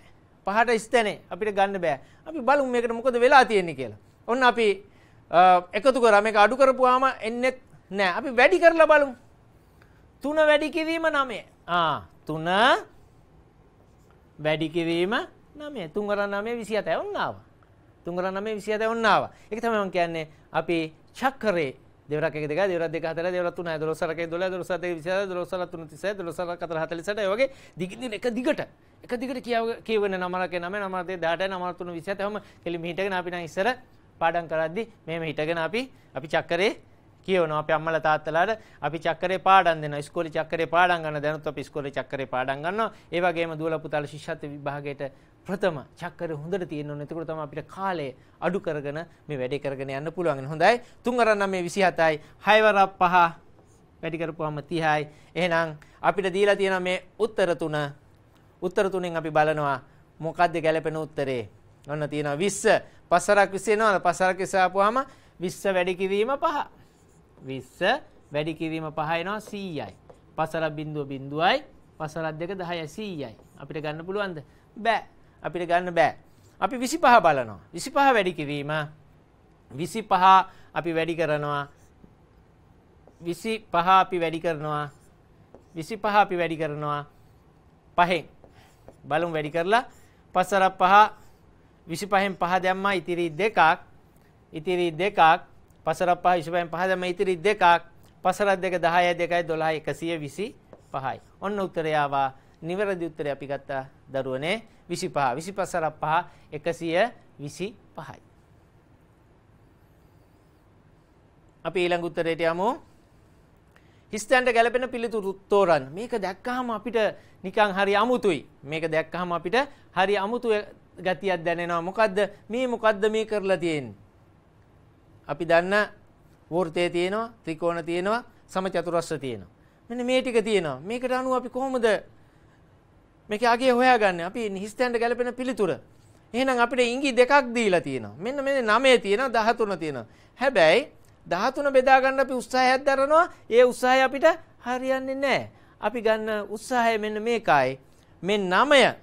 පහට ස්ථානේ අපිට ගන්න බෑ. අපි බලමු මේකට මොකද වෙලා තියෙන්නේ කියලා. ඔන්න අපි එකතු කරා මේක අඩු කරපුවාම එන්නේ නැහැ. අපි වැඩි කරලා බලමු. 3 වැඩි කිවීම 9. ආ 3 වැඩි කිවීම 9. 3 කරා 9 27 ඔන්න ආවා. 3 කරා 9 27 ඔන්න ආවා. ඒක තමයි මම කියන්නේ අපි චක්‍රේ දෙවරක් එක දෙක දෙවරක් දෙක හතර දෙවරක් තුන 12 සරක 12 12 සරක 24 12 සරක 3 36 12 සරක 4 48 වගේ දිගින් එක දිගට එක දිගට කියව කියවන නමරක 9 නමර 2 18 නමර 3 27 එහෙම කෙලිම හිටගෙන අපි නම් ඉස්සර පාඩම් කරද්දි මෙහෙම හිටගෙන අපි අපි චක්කරේ කියවනවා අපි අම්මලා තාත්තලාට අපි චක්කරේ පාඩම් දෙනවා ඉස්කෝලේ චක්කරේ පාඩම් ගන්න දැනුත් අපි ඉස්කෝලේ චක්කරේ පාඩම් ගන්නවා ඒ වගේම දුවලා පුතාලා ශිෂ්‍යත්ව විභාගයට ප්‍රථම චක්කර හොඳට තියෙන්න ඕනේ. එතකොට තමයි අපිට කාලය අඩු කරගෙන මේ වැඩේ කරගෙන යන්න පුළුවන්. හොඳයි. 3 අරන් නම් මේ 27යි. 6 වර 5 වැඩි කරපුවාම 30යි. එහෙනම් අපිට දීලා තියෙන මේ උත්තර තුන උත්තර තුනෙන් අපි බලනවා මොකද්ද ගැලපෙන උත්තරේ. ඔන්න තියෙනවා 20. පස්සරක් 20 එනවනේ. පස්සරක් 20 ආපුවාම 20 වැඩි කිරීම 5. 20 වැඩි කිරීම 5 එනවා 100යි. පසරක් බිඳුව බිඳුවයි පසරක් දෙක 10යි 100යි. අපිට ගන්න පුළුවන්ද? බෑ. අපිට ගන්න බෑ. අපි 25 බලනවා. 25 වැඩි කිරීම 25 අපි වැඩි කරනවා. 25 අපි වැඩි කරනවා. 25 අපි වැඩි කරනවා. පහෙන් බලමු වැඩි කරලා පස්සර පහ 25න් පහ දැම්මා ඉතිරි දෙකක් ඉතිරි දෙකක් පසර පහ 25න් පහ දැම්මා ඉතිරි දෙකක් පසර දෙක 10යි 2යි 12යි 125යි ඔන්න උත්තරය ආවා නිවැරදි උත්තරය අපි ගත්තා දරුවනේ 25 25 සර 5 125යි අපි ඊළඟ උත්තරයට යමු හිස්තැන්ට ගැලපෙන පිළිතුරු තෝරන්න මේක දැක්කහම අපිට නිකන් හරි අමුතුයි මේක දැක්කහම අපිට හරි අමුතු ගතියක් දැනෙනවා මොකද්ද මේ මොකද්ද මේ කරලා තියෙන්නේ අපි දන්න වෘතය තියෙනවා ත්‍රිකෝණ තියෙනවා සමචතුරස්‍ර තියෙනවා මෙන්න මේ ටික තියෙනවා මේකට අනුව අපි කොහොමද මේක යගේ හොයාගන්න අපි නිහිස්තැන්ට ගැලපෙන පිළිතුර. එහෙනම් අපිට ඉඟි දෙකක් දීලා තියෙනවා. මෙන්න මේ 9 තියෙනවා 13 තියෙනවා. හැබැයි 13 බෙදා ගන්න අපි උත්සාහයක් දරනවා. ඒ උත්සාහය අපිට හරියන්නේ නැහැ. අපි ගන්න උත්සාහය මෙන්න මේකයි. මේ 9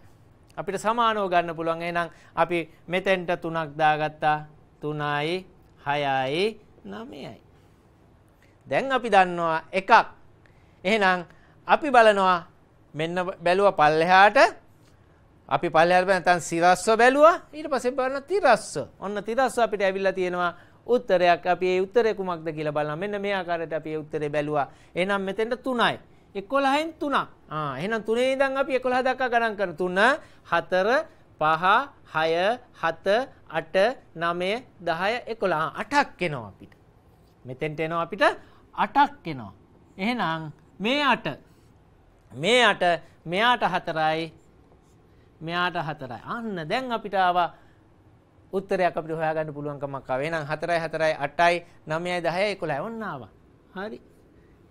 අපිට සමානව ගන්න පුළුවන්. එහෙනම් අපි මෙතෙන්ට 3ක් දාගත්තා. 3යි 6යි 9යි. දැන් අපි දන්නවා එකක්. එහෙනම් අපි බලනවා මෙන්න බැලුවා පල්ලෙහාට අපි පල්ලෙහාට නැත්නම් සිරස්ව බැලුවා ඊට පස්සේ බලන තිරස්ව. ඔන්න තිරස්ව අපිට ඇවිල්ලා තියෙනවා උත්තරයක්. අපි ඒ උත්තරේ කුමක්ද කියලා බලනවා. මෙන්න මේ ආකාරයට අපි ඒ උත්තරේ බැලුවා. එහෙනම් මෙතෙන්ට 3යි. 11න් 3ක්. ආ එහෙනම් 3 ඉඳන් අපි 11 දක්වා ගණන් කරන 3 4 5 6 7 8 9 10 11 8ක් එනවා අපිට. මෙතෙන්ට එනවා අපිට 8ක් එනවා. එහෙනම් මේ 8 මෙයාට මෙයාට හතරයි මෙයාට හතරයි අන්න දැන් අපිට ආවා උත්තරයක් අපිට හොයාගන්න පුළුවන්කමක් ආවා එහෙනම් 4යි 4යි 8යි 9යි 10යි 11යි ඔන්න ආවා හරි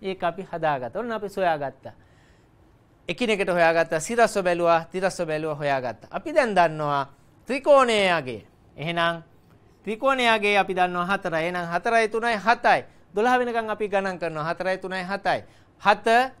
ඒක අපි හදාගත්තා ඔන්න අපි සොයාගත්තා එකිනෙකට හොයාගත්තා සිරස්ව බැලුවා තිරස්ව බැලුවා හොයාගත්තා අපි දැන් දන්නවා ත්‍රිකෝණයගේ එහෙනම් ත්‍රිකෝණයගේ අපි දන්නවා 4යි එහෙනම් 4යි 3යි 7යි 12 වෙනකන් අපි ගණන් කරනවා 4යි 3යි 7යි 7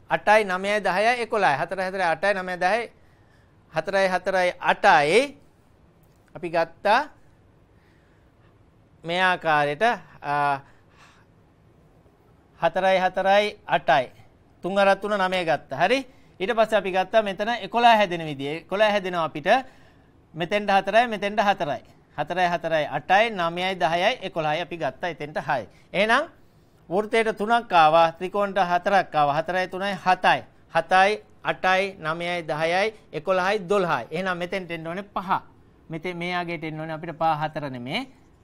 8යි 9යි 10යි 11යි 4 4 8යි 9 10යි 4යි 4යි 8යි අපි ගත්තා මේ ආකාරයට 4යි 4යි 8යි 3 අර 3 9 ගත්තා. හරි? ඊට පස්සේ අපි ගත්තා මෙතන 11 හැදෙන විදිය. 11 හැදෙනවා අපිට මෙතෙන්ට 4යි මෙතෙන්ට 4යි. 4යි 4යි 8යි 9යි 10යි 11යි අපි ගත්තා එතෙන්ට 6යි. එහෙනම් වෘතයට 3ක් ආවා ත්‍රිකෝණයට 4ක් ආවා 4යි 3යි 7යි 7යි 8යි 9යි 10යි 11යි 12යි එහෙනම් මෙතෙන්ට එන්න ඕනේ 5 මෙතෙන් මේ යගේට එන්න ඕනේ අපිට 5 4 නෙමේ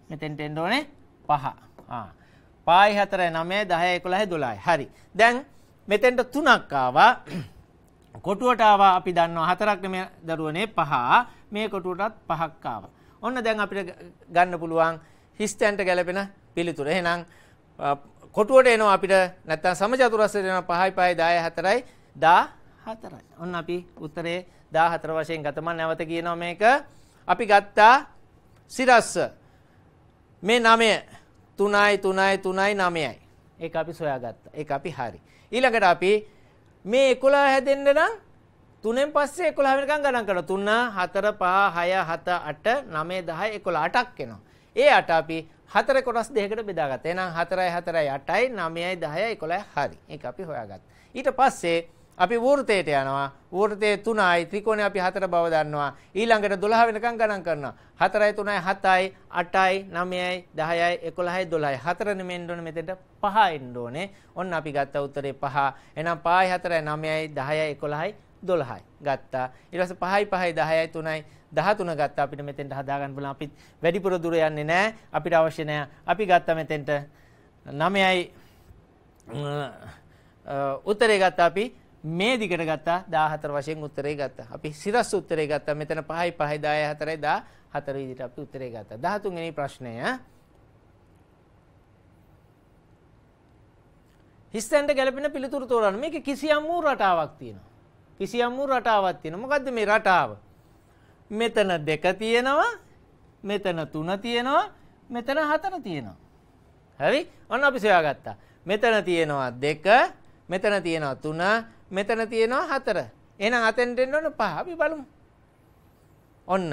මෙතෙන්ට එන්න ඕනේ 5 ආ 5යි 4යි 9යි 10යි 11යි 12යි හරි දැන් මෙතෙන්ට 3ක් ආවා [clears throat] කොටුවට ආවා අපි දන්නවා 4ක් නෙමේ දරුවනේ 5 මේ කොටුවටත් 5ක් ආවා ඔන්න දැන් අපිට ගන්න පුළුවන් හිස්තැන්ට ගැලපෙන පිළිතුර එහෙනම් කොටුවට එනවා අපිට නැත්තම් සමචතුරස්‍රයට එනවා 5යි 5යි 10යි 4යි 14යි. ඔන්න අපි උත්තරේ 14 වශයෙන් ගත මම නැවත කියනවා මේක. අපි ගත්තා සිරස්ස. මේ 9 3යි 3යි 3යි 9යි. ඒක අපි සොයාගත්තා. ඒක අපි හරි. ඊළඟට අපි මේ 11 හැදෙන්න නම් 3න් පස්සේ 11 වෙනකන් ගණන් කරනවා. 3 4 5 6 7 8 9 10 11 8ක් එනවා. ඒ 8 අපි හතර කොටස් දෙකකට බෙදාගත්තා. එහෙනම් 4යි 4යි 8යි 9යි 10යි 11යි හරි. ඒක අපි හොයාගත්තා. ඊට පස්සේ අපි වෘතයට යනවා. වෘතයේ 3යි ත්‍රිකෝණය අපි 4 බව දන්නවා. ඊළඟට 12 වෙනකන් ගණන් කරනවා. 4යි 3යි 7යි 8යි 9යි 10යි 11යි 12යි. 4 නෙමෙන්න ඕනේ මෙතෙන්ට 5 එන්න ඕනේ. ඔන්න අපි ගත්ත උත්තරේ 5. එහෙනම් 5යි 4යි 9යි 10යි 11යි 12යි ගත්තා ඊට පස්සේ 5යි 5යි 10යි 3යි 13 ගත්තා අපිට මෙතෙන්ට හදාගන්න බලන්න අපිත් වැඩිපුර දුර යන්නේ නැහැ අපිට අවශ්‍ය නැහැ අපි ගත්තා මෙතෙන්ට 9යි උත්තරේ ගත්තා අපි මේ දිගට ගත්තා 14 වශයෙන් උත්තරේ ගත්තා. අපි සිරස් උත්තරේ ගත්තා. මෙතන 5යි 5යි 10යි 4යි 14 විදිහට අපි උත්තරේ ගත්තා. 13 වෙනි ප්‍රශ්නය හිස්තැන්ට ගැලපෙන පිළිතුරු තෝරන්න. මේක කිසියම් වූ රටාවක් තියෙනවා. කිසියම් වූ රටාවක් තියෙනවා. මොකද්ද මේ රටාව? මෙතන දෙක තියෙනවා, මෙතන තුන තියෙනවා, මෙතන හතර තියෙනවා. හරි? ඔන්න අපි සොයාගත්තා. මෙතන තියෙනවා දෙක, මෙතන තියෙනවා තුන, මෙතන තියෙනවා හතර. එහෙනම් අතෙන්ට එන්න ඕන පහ. අපි බලමු. ඔන්න.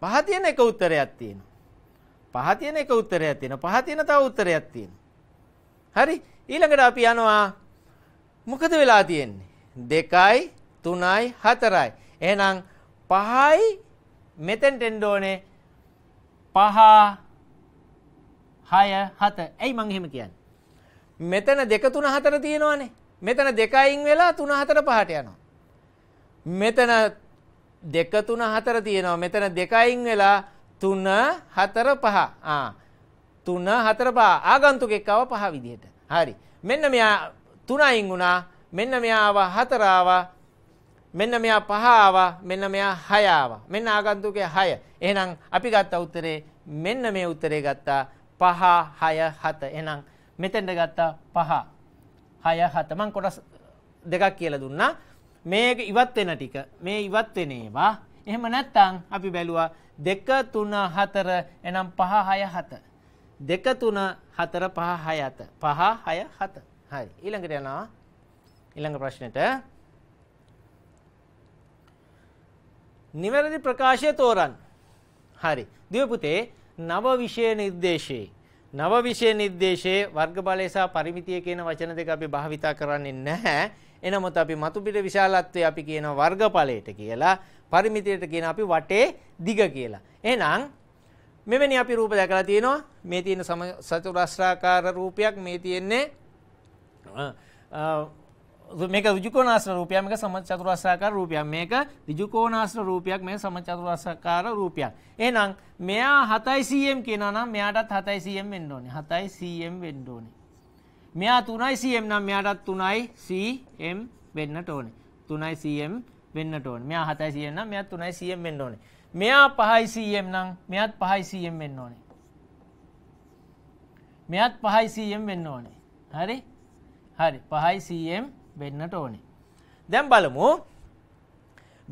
පහ තියෙන එක උත්තරයක් තියෙනවා. පහ තියෙන එක උත්තරයක් තියෙනවා. පහ තියෙන තව උත්තරයක් තියෙනවා. හරි? ඊළඟට අපි යනවා මොකද වෙලා තියෙන්නේ? දෙකයි 3යි 4යි. එහෙනම් 5යි මෙතෙන්ට එන්න ඕනේ 5 6 7. එයි මං එහෙම කියන්නේ. මෙතන 2 3 4 තියෙනවානේ. මෙතන 2යින් වෙලා 3 4 5ට යනවා. මෙතන 2 3 4 තියෙනවා. මෙතන 2යින් වෙලා 3 4 5. ආ. 3 4 5 ආගන්තුකෙක් ආව 5 විදිහට. හරි. මෙන්න මෙයා 3යින් වුණා. මෙන්න මෙයා ආවා 4 ආවා මෙන්න මෙයා පහ ආවා මෙන්න මෙයා හය ආවා මෙන්න ආගන්තුකය හය එහෙනම් අපි ගත්ත උත්තරේ මෙන්න මේ උත්තරේ ගත්තා පහ හය හත එහෙනම් මෙතෙන්ට ගත්තා පහ හය හත මං කොටස් දෙකක් කියලා දුන්නා මේක ඉවත් වෙන ටික මේ ඉවත් වෙන ඒවා එහෙම නැත්නම් අපි බැලුවා 2 3 4 එනම් 5 6 7 2 3 4 5 6 7 5 6 7 හරි ඊළඟට යනවා ඊළඟ ප්‍රශ්නෙට නිවැරදි ප්‍රකාශය තෝරන්. හරි. දිවපුතේ නව විෂය නිර්දේශයේ. නව විෂය නිර්දේශයේ වර්ගඵලය සහ පරිමිතිය කියන වචන දෙක අපි භාවිතා කරන්නේ නැහැ. එනමුත් අපි මතුපිට විශාලත්වයේ අපි කියන වර්ගඵලයට කියලා පරිමිතියට කියන අපි වටේ දිග කියලා. එහෙනම් මෙවැනි අපි රූප දැකලා තියෙනවා. මේ තියෙන සම සතුරස්‍රාකාර රූපයක් මේ තියෙන්නේ මේක රුජුකෝනාස්න රූපයක් මේක සමචතුරාස්‍රාකාර රූපයක් මේක ඍජුකෝනාස්න රූපයක් මේ සමචතුරාස්‍රාකාර රූපයක් එහෙනම් මෙයා 7යි cm කියනවා නම් මෙයාටත් 7යි cm වෙන්න ඕනේ 7යි cm වෙන්න ඕනේ මෙයා 3යි cm නම් මෙයාටත් 3යි cm වෙන්නට ඕනේ 3යි cm වෙන්නට ඕනේ මෙයා 7යි cm නම් මෙයාත් 3යි cm වෙන්න ඕනේ මෙයා 5යි cm නම් මෙයාත් 5යි cm වෙන්න ඕනේ මෙයාත් 5යි cm වෙන්න ඕනේ හරි හරි 5යි cm වෙන්නට ඕනේ. දැම් බලමු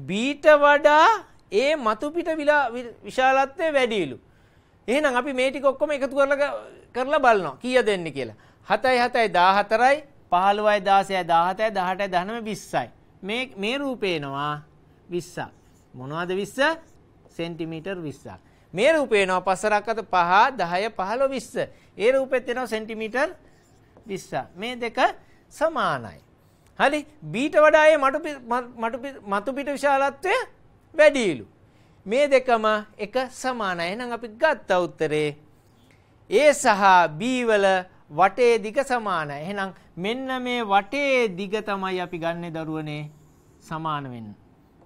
බීට වඩා ඒ මතුපිට විලා විශාලත්වය වැඩියලු. එහෙනම් අපි මේටි කොක්කොම එකතු කරල කරලා බලනවා කිය දෙන්න කියලා. හතයි හතයි දාහතරයි පහළුවයි දාසය දාහතය දහටයි දහනම විස්සයි. මේ රූපේනවා විස්සා. මොනවාද විස්ස සෙන්ටිමීටර් විස්සා. මේ රූපේනවා පසරක්කත පහ දහය පහලො විස්ස. ඒ රූපෙත් එෙනවා සෙන්ටිමීටර් විස්සා. මේ දෙක සමානයි. හරි බීට වඩාය මතුපිට විශාලත්වය වැඩියලු. මේ දෙකම එක සමානයි නම් අපි ගත්ත උත්තරේ. ඒ සහ බීවල වටේ දිග සමාන එහෙනම් මෙන්න මේ වටේ දිග තමයි අපි ගන්නේ දරුවනේ සමාන වෙන්න.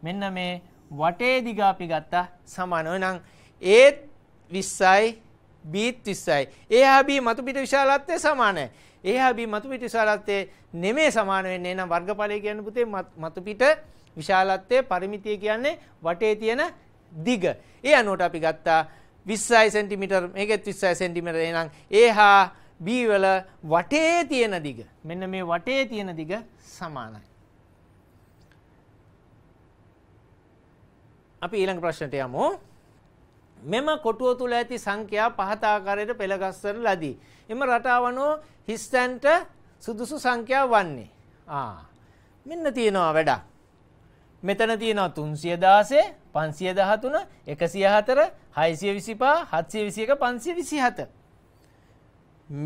මෙන්න මේ වටේ දිග අපි ගත්තා සමාන. එහෙනම් ඒත් 20යි බීත් 20යි. ඒ හා බී මතුපිට විශාලත්වය සමානයි. ඒ හැබී මතු පිට විශාලත්වයේ නෙමේ සමාන වෙන්නේ. එහෙනම් වර්ගඵලය කියන්නේ පුතේ මතු පිට විශාලත්වයේ පරිමිතිය කියන්නේ වටේ තියෙන දිග. ඒ අනුවට අපි ගත්තා 20 cm මේකෙත් 20 cm එහෙනම් ඒහා B වල වටේ තියෙන දිග මෙන්න මේ වටේ තියෙන දිග සමානයි. අපි ඊළඟ ප්‍රශ්නට යමු. මෙම කොටුව තුළ ඇති සංඛ්‍යා පහත ආකාරයට පෙළගස්සන ලදී. එම රටාවනෝ හිස්තැන්ට සුදුසු සංඛ්‍යා වන්නේ. ආ. මෙන්න තියෙනවා වැඩක්. මෙතන තියෙනවා 316, 513, 104, 625, 721, 527.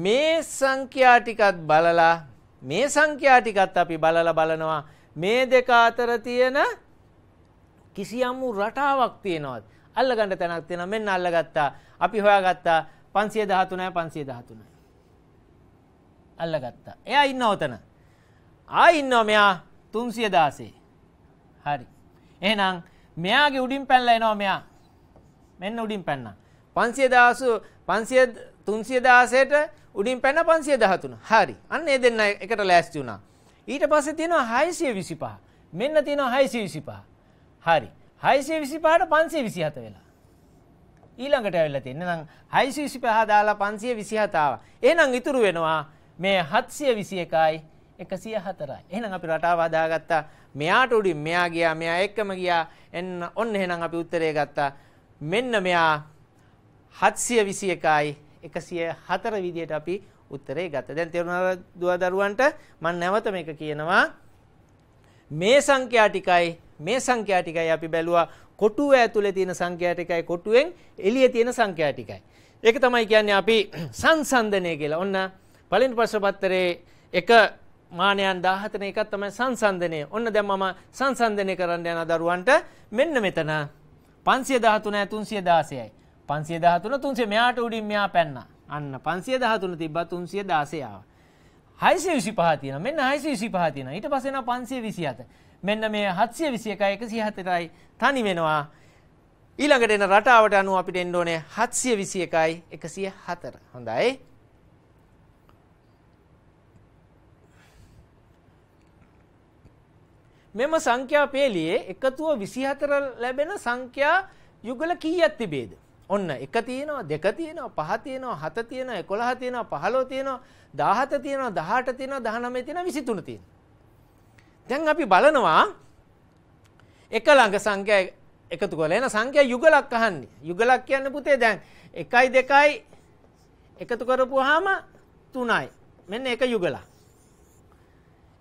මේ සංඛ්‍යා ටිකත් බලලා මේ සංඛ්‍යා ටිකත් අපි බලලා බලනවා මේ දෙක අතර තියෙන කිසියම් රටාවක් තියෙනවද අල්ලගන්න තැනක් තියෙනවා මෙන්න අල්ලගත්තා අපි හොයාගත්තා 513යි 513යි අල්ලගත්තා එයා ඉන්නව උතන ආ ඉන්නව මෙයා 316 හරි එහෙනම් මෙයාගේ උඩින් පැනලා එනවා මෙයා මෙන්න උඩින් පැන්නා 510 500 316ට උඩින් පැන 513 හරි අන්න ඒ දෙන්න එකට ලෑස්ති වුණා ඊට පස්සේ තියෙනවා 625 මෙන්න තියෙනවා 625 හරි හයිසේ විසි පහට පන්සේ විසි හත වෙලා. ඊළඟට ඇවෙල්ල තින්න නම් හයිසි විසි පහදාලා පන්සිය විසිහතාව. එනම් ඉතුරු වෙනවා මේ හත්සිය විසි එකයි එකසිය හතරයි. එනම් අපි රටාව අදාගත්තා මෙයාට උඩින් මෙයා ගියා මෙයා එක්කම ගියා එන්න ඔන්න එහෙනම් අපි උත්තරේ ගත්තා මෙන්න මෙයා හත්සිය විසි එකයි එකසිය හතර විදියට අපි උත්තරේ ගත දැන් තෙරුණ දුව දරුවන්ට මන් නැවත මේක කියනවා මේ සංඛ්‍යා ටිකයි මේ සංඛ්‍යා ටිකයි අපි බැලුවා කොටුව ඇතුලේ තියෙන සංඛ්‍යා ටිකයි කොටුවෙන් එළියේ තියෙන සංඛ්‍යා ටිකයි. ඒක තමයි කියන්නේ අපි [clears throat] සංසන්දනය කියලා. ඔන්න පළවෙනි ප්‍රශ්නපත්‍රයේ එක මානයන් 14 එකක් තමයි සංසන්දනය. ඔන්න දැන් මම සංසන්දනය කරන්න යන දරුවන්ට මෙන්න මෙතන 513 316යි. 513 300 මෙයාට උඩින් මෙයා පැන්නා. අන්න 513 තිබ්බා 316 ආවා. 625 තියෙනවා. මෙන්න 625 තියෙනවා. ඊට පස්සේ එනවා 527. මෙන්න මේ හත්සිය විසිය එක එක සිහතටයි තනි වෙනවා ඊළඟට එන රටාවට අනුව අපිට එන්න ඕනේ හත්සිය විසි එකයි එකසිය හතර හොඳයි මෙම සංඛ්‍යා පේලියේ එකතුව විසිහතර ලැබෙන සංඛ්‍යා යුගල කීයක් තිබේද ඔන්න එක තියෙනවා දෙක තියෙනවා පහ තියෙනවා හත තියෙනවා එකොළහ තියෙනවා පහළොව තියෙනවා දාහත තියෙනවා දහට තියෙනවා දහනමේ තියෙනවා විසිතුන තියෙනවා දැන් අපි බලනවා එක ළඟ සංඛ්‍යා එකතු කරලා එන සංඛ්‍යා යුගලක් අහන්නේ. යුගලක් කියන්නේ පුතේ දැන් 1යි 2යි එකතු කරපුවාම 3යි. මෙන්න එක යුගලක්.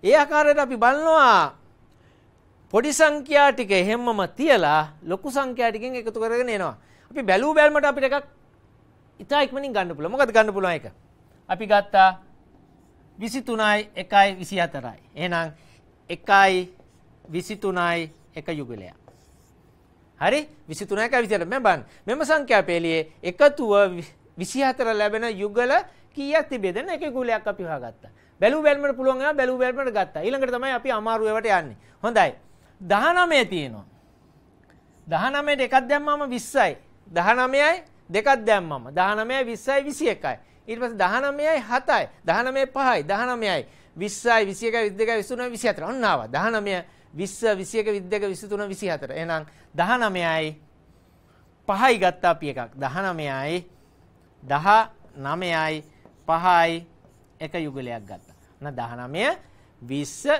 ඒ ආකාරයට අපි බලනවා පොඩි සංඛ්‍යා ටික හැමම තියලා ලොකු සංඛ්‍යා ටිකෙන් එකතු කරගෙන එනවා. අපි බැලූ බැලමට අපිට එකක් ඉතා ඉක්මනින් ගන්න පුළුවන්. මොකද ගන්න පුළුවන් එක? අපි ගත්තා 23යි 1යි 24යි. එහෙනම් එකයි විසිතුනයි එක යුගලයක්. හරි විසිතුනයක විසිට මෙ බන් මෙම සංඛ්‍යාපේලියේ එකතුව විසිහතර ලැබෙන යුගල කියක් තිබෙදෙන එක ගුලයක් අපි හාගත්ත. බැලු බැල්මට පුළුවන් බැලු බැල්මට ගත්තා ඊළඟට තමයි අපි අමාරුවට යන්නේ. හොඳයි. 19 තියෙනවා. 19ට එකක් දැම්මම 20යි. 19යි දෙකක් දැම්මම 19යි 20යි 21යි. ඊට පස්සේ 19යි 7යි 19යි 5යි 19යි 20යි 21යි 22යි 23යි 24 ඔන්න ආවා 19 20 21 22 23 24 එහෙනම් 19යි 5යි ගත්තා අපි එකක් 19යි 19යි 5යි එක යුගලයක් ගත්තා එහෙනම් 19 20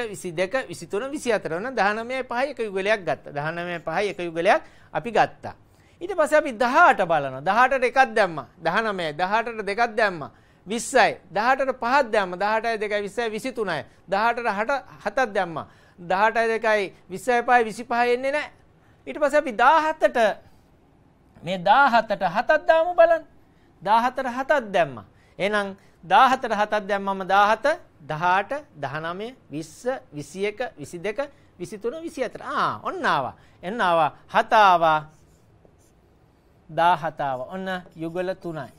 21 22 23 24 වෙන 19යි 5යි එක යුගලයක් ගත්තා 19යි 5යි එක යුගලයක් අපි ගත්තා ඊට පස්සේ අපි 18 බලනවා 18ට එකක් දැම්මා 19 18ට දෙකක් දැම්මා 20යි 18ට 5ක් දැම්ම 18යි 2යි 20යි 23යි 18ට 7ක් දැම්මා 18යි 2යි 20යි 5යි 25යි එන්නේ නැහැ ඊට පස්සේ අපි 17ට මේ 17ට 7ක් දාමු බලන්න 17ට 7ක් දැම්මා එහෙනම් 17ට 7ක් දැම්මම 17 18 19 20 21 22 23 24 ආ ඔන්න ආවා එන්න ආවා 7 ආවා 17 ආවා ඔන්න යුගල 3යි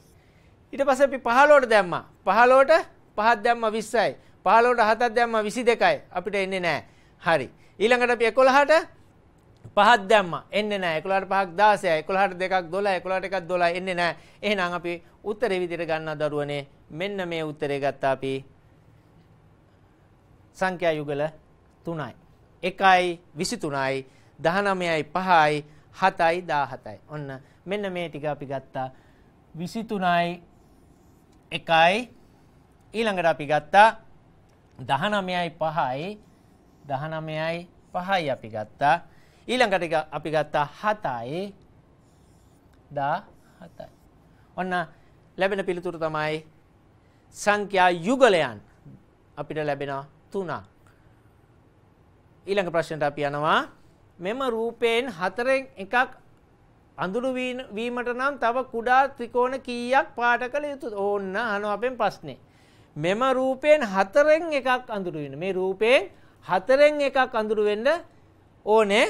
ඊට පස්සේ අපි 15ට දැම්මා. 15ට 5ක් දැම්මා 20යි. 15ට 7ක් දැම්මා 22යි. අපිට එන්නේ නැහැ. හරි. ඊළඟට අපි 11ට 5ක් දැම්මා. එන්නේ නැහැ. 11ට 5ක් 16යි. 11ට 2ක් 12යි. 11ට 1ක් 12යි. එන්නේ නැහැ. එහෙනම් අපි උත්තරේ විදිහට ගන්නා දරුවනේ මෙන්න මේ උත්තරේ ගත්තා අපි සංඛ්‍යා යුගල 3යි. 1යි 23යි 19යි 5යි 7යි 17යි. ඔන්න මෙන්න මේ ටික අපි ගත්තා 23යි එකයි ඊළඟට අපි ගත්තා දහනමයයි පහයි දහනමයයි පහයි අපි ගත්තා ඊළඟට අපි ගත්තා හතයි දා හතයි ඔන්න ලැබෙන පිළිතුර තමයි සංඛ්‍යා යුගලයන් අපිට ලැබෙන තුනක් ඊළඟ ප්‍රශ්නට අපි යනවා මෙම රූපයෙන් හතරෙන් එකක් අඳුරු වීමට නම් තව කුඩා ත්‍රිකෝණ කීයක් පාට කළ යුතුද? ඕන්න අහනවා අපෙන් ප්‍රශ්නේ. මෙම රූපයෙන් හතරෙන් එකක් අඳුරු වෙන. මේ රූපයෙන් හතරෙන් එකක් අඳුරු වෙන්න ඕනේ.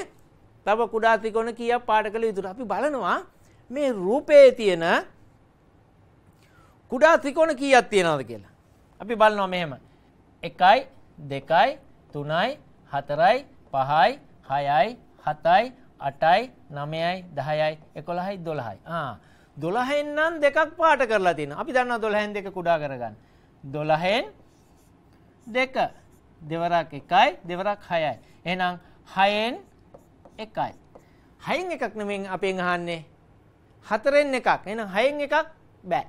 තව කුඩා ත්‍රිකෝණ කීයක් පාට කළ යුතුද? අපි බලනවා මේ රූපයේ තියෙන කුඩා ත්‍රිකෝණ කීයක් තියෙනවද කියලා. අපි බලනවා මෙහෙම. 1යි 2යි 3යි 4යි 5යි 6යි 7යි අටයි නමයයි දහයයි එකොළහයි දොළහයි දොළහෙන්නම් දෙකක් පාට කරලා තින අපි දන්න දොළහෙන් දෙක කුඩා කරගන්න දොළහෙන් දෙක දෙවරක් එකයි දෙවරක් හයයි එනම් හයෙන් එකයි හයින් එකක් නමින් අපෙන් අහන්නේ හතරෙන් එකක් එන හයෙන් එකක් බෑ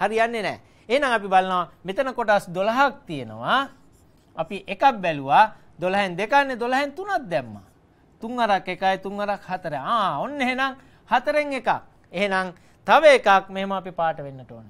හරියන්නේ නෑ එනම් අපි බලනවා මෙතන කොටස් දොළහක් තියෙනවා අපි එකක් බැලුවා දොළහෙන් දෙකන්නේ දොළහෙන් තුනත් දැම්මා තුන් අරක් එකයි තුන් අරක් හතර ආ ඔන්න එහෙනම් හතරෙන් එකක් එහෙනම් තව එකක් මෙහෙම අපි පාට වෙන්නට ඕන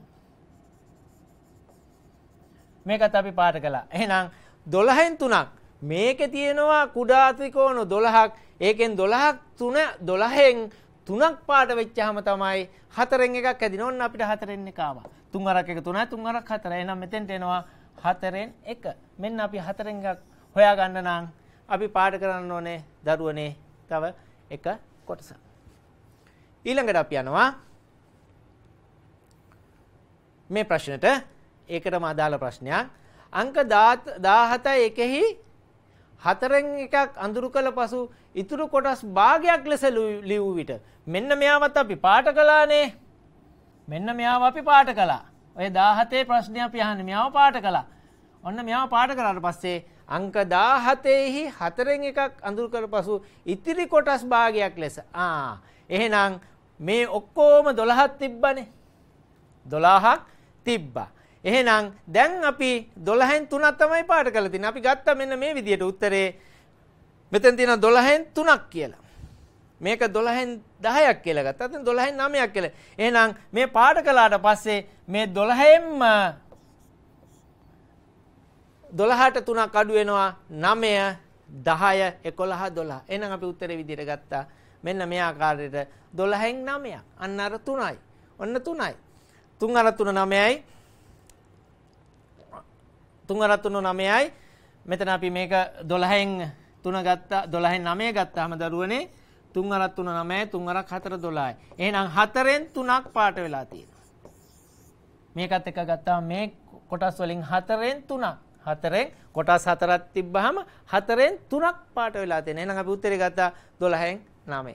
මේකත් අපි පාට කළා එහෙනම් දොළහෙන් තුනක් මේක තියෙනවා කුඩාත්‍රිකෝණු දොළහක් ඒකෙන් දොළහක් තුන දොළහෙන් තුනක් පාට වෙච්චහම තමයි හතරෙන් එකක් ඇදින ඔන්න අපිට හතරෙන් එකාව තුන් අරක් එක තුනයි තුන් අරක් හතර එහෙනම් මෙතෙන්ට එනවා හතරෙන් එක මෙන්න අපි හතරෙන් එකක් හොයා ගන්න නම් අපි පාඩ කරන්න ඕනේ දරුවනේ තව එක කොටස. ඊළඟට අපි යනවා මේ ප්‍රශ්නට ඒකටම අදාළ ප්‍රශ්නයක්. අංක 17 එකෙහි හතරෙන් එකක් අඳුරු කළ පසු ඉතුරු කොටස් භාගයක් ලෙස ලියවූ විට මෙන්න මෙයාවත් අපි පාට කළානේ. මෙන්න මෙයාව අපි පාට කළා. ඔය 17 ප්‍රශ්නය අපි අහන්නේ මෙයාව පාට කළා. ඔන්න මෙයාව පාට කරාට පස්සේ අංක 17ෙහි හතරෙන් එකක් අඳුර කර පසු ඉතිරි කොටස් භාගයක් ලෙස. ආ එහෙනම් මේ ඔක්කොම 12ක් තිබ්බනේ. 12ක් තිබ්බා. එහෙනම් දැන් අපි 12න් 3ක් තමයි පාඩ කරලා තින්නේ. අපි ගත්තා මෙන්න මේ විදියට උත්තරේ මෙතන තියෙන 12න් 3ක් කියලා. මේක 12න් 10ක් කියලා ගත්තා. දැන් 12න් 9ක් කියලා. එහෙනම් මේ පාඩ කළාට පස්සේ මේ 12න්ම 12ට 3ක් අඩු වෙනවා 9 10 11 12. එහෙනම් අපි උත්තරේ විදිහට ගත්තා. මෙන්න මේ ආකාරයට 12න් 9ක්. අන්න අර 3යි. ඔන්න 3යි. 3 අර 3 9යි. 3 අර 3 9යි. මෙතන අපි මේක 12න් 3 ගත්තා 12න් 9 ගත්තාම දරුවනේ 3 අර 3 9යි 3 අර 4 12යි. එහෙනම් 4ෙන් 3ක් පාට වෙලා තියෙනවා. මේකත් එක ගත්තාම මේ කොටස් වලින් 4ෙන් 3ක් හතරෙන් කොටස් හතරක් තිබ්බහම හතරෙන් තුනක් පාට වෙලා තියෙන. එහෙනම් අපි උත්තරේ ගත්තා 12න් 9.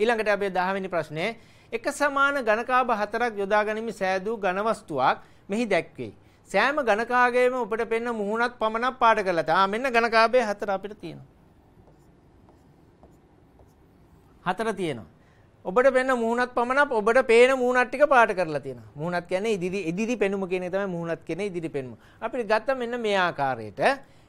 ඊළඟට අපි 10 වෙනි ප්‍රශ්නේ එක සමාන ඝනකාභ හතරක් යොදා ගනිමින් සෑදූ ඝනවස්තුවක් මෙහි දැක්වේ. සෑම ඝනකාභයේම උඩට පෙනෙන මුහුණත් පමණක් පාට කරලා තා. මෙන්න ඝනකාභයේ හතර අපිට තියෙනවා. හතර තියෙනවා. ඔබට පෙන්න මුහුණත් පමණක් ඔබට පේන මුහුණත් ටික පාට කරලා තියෙනවා. මුහුණත් කියන්නේ ඉදිරි ඉදිරි පෙනුම කියන එක තමයි මුහුණත් කියන්නේ ඉදිරි පෙනුම. අපිට ගත්ත මෙන්න මේ ආකාරයට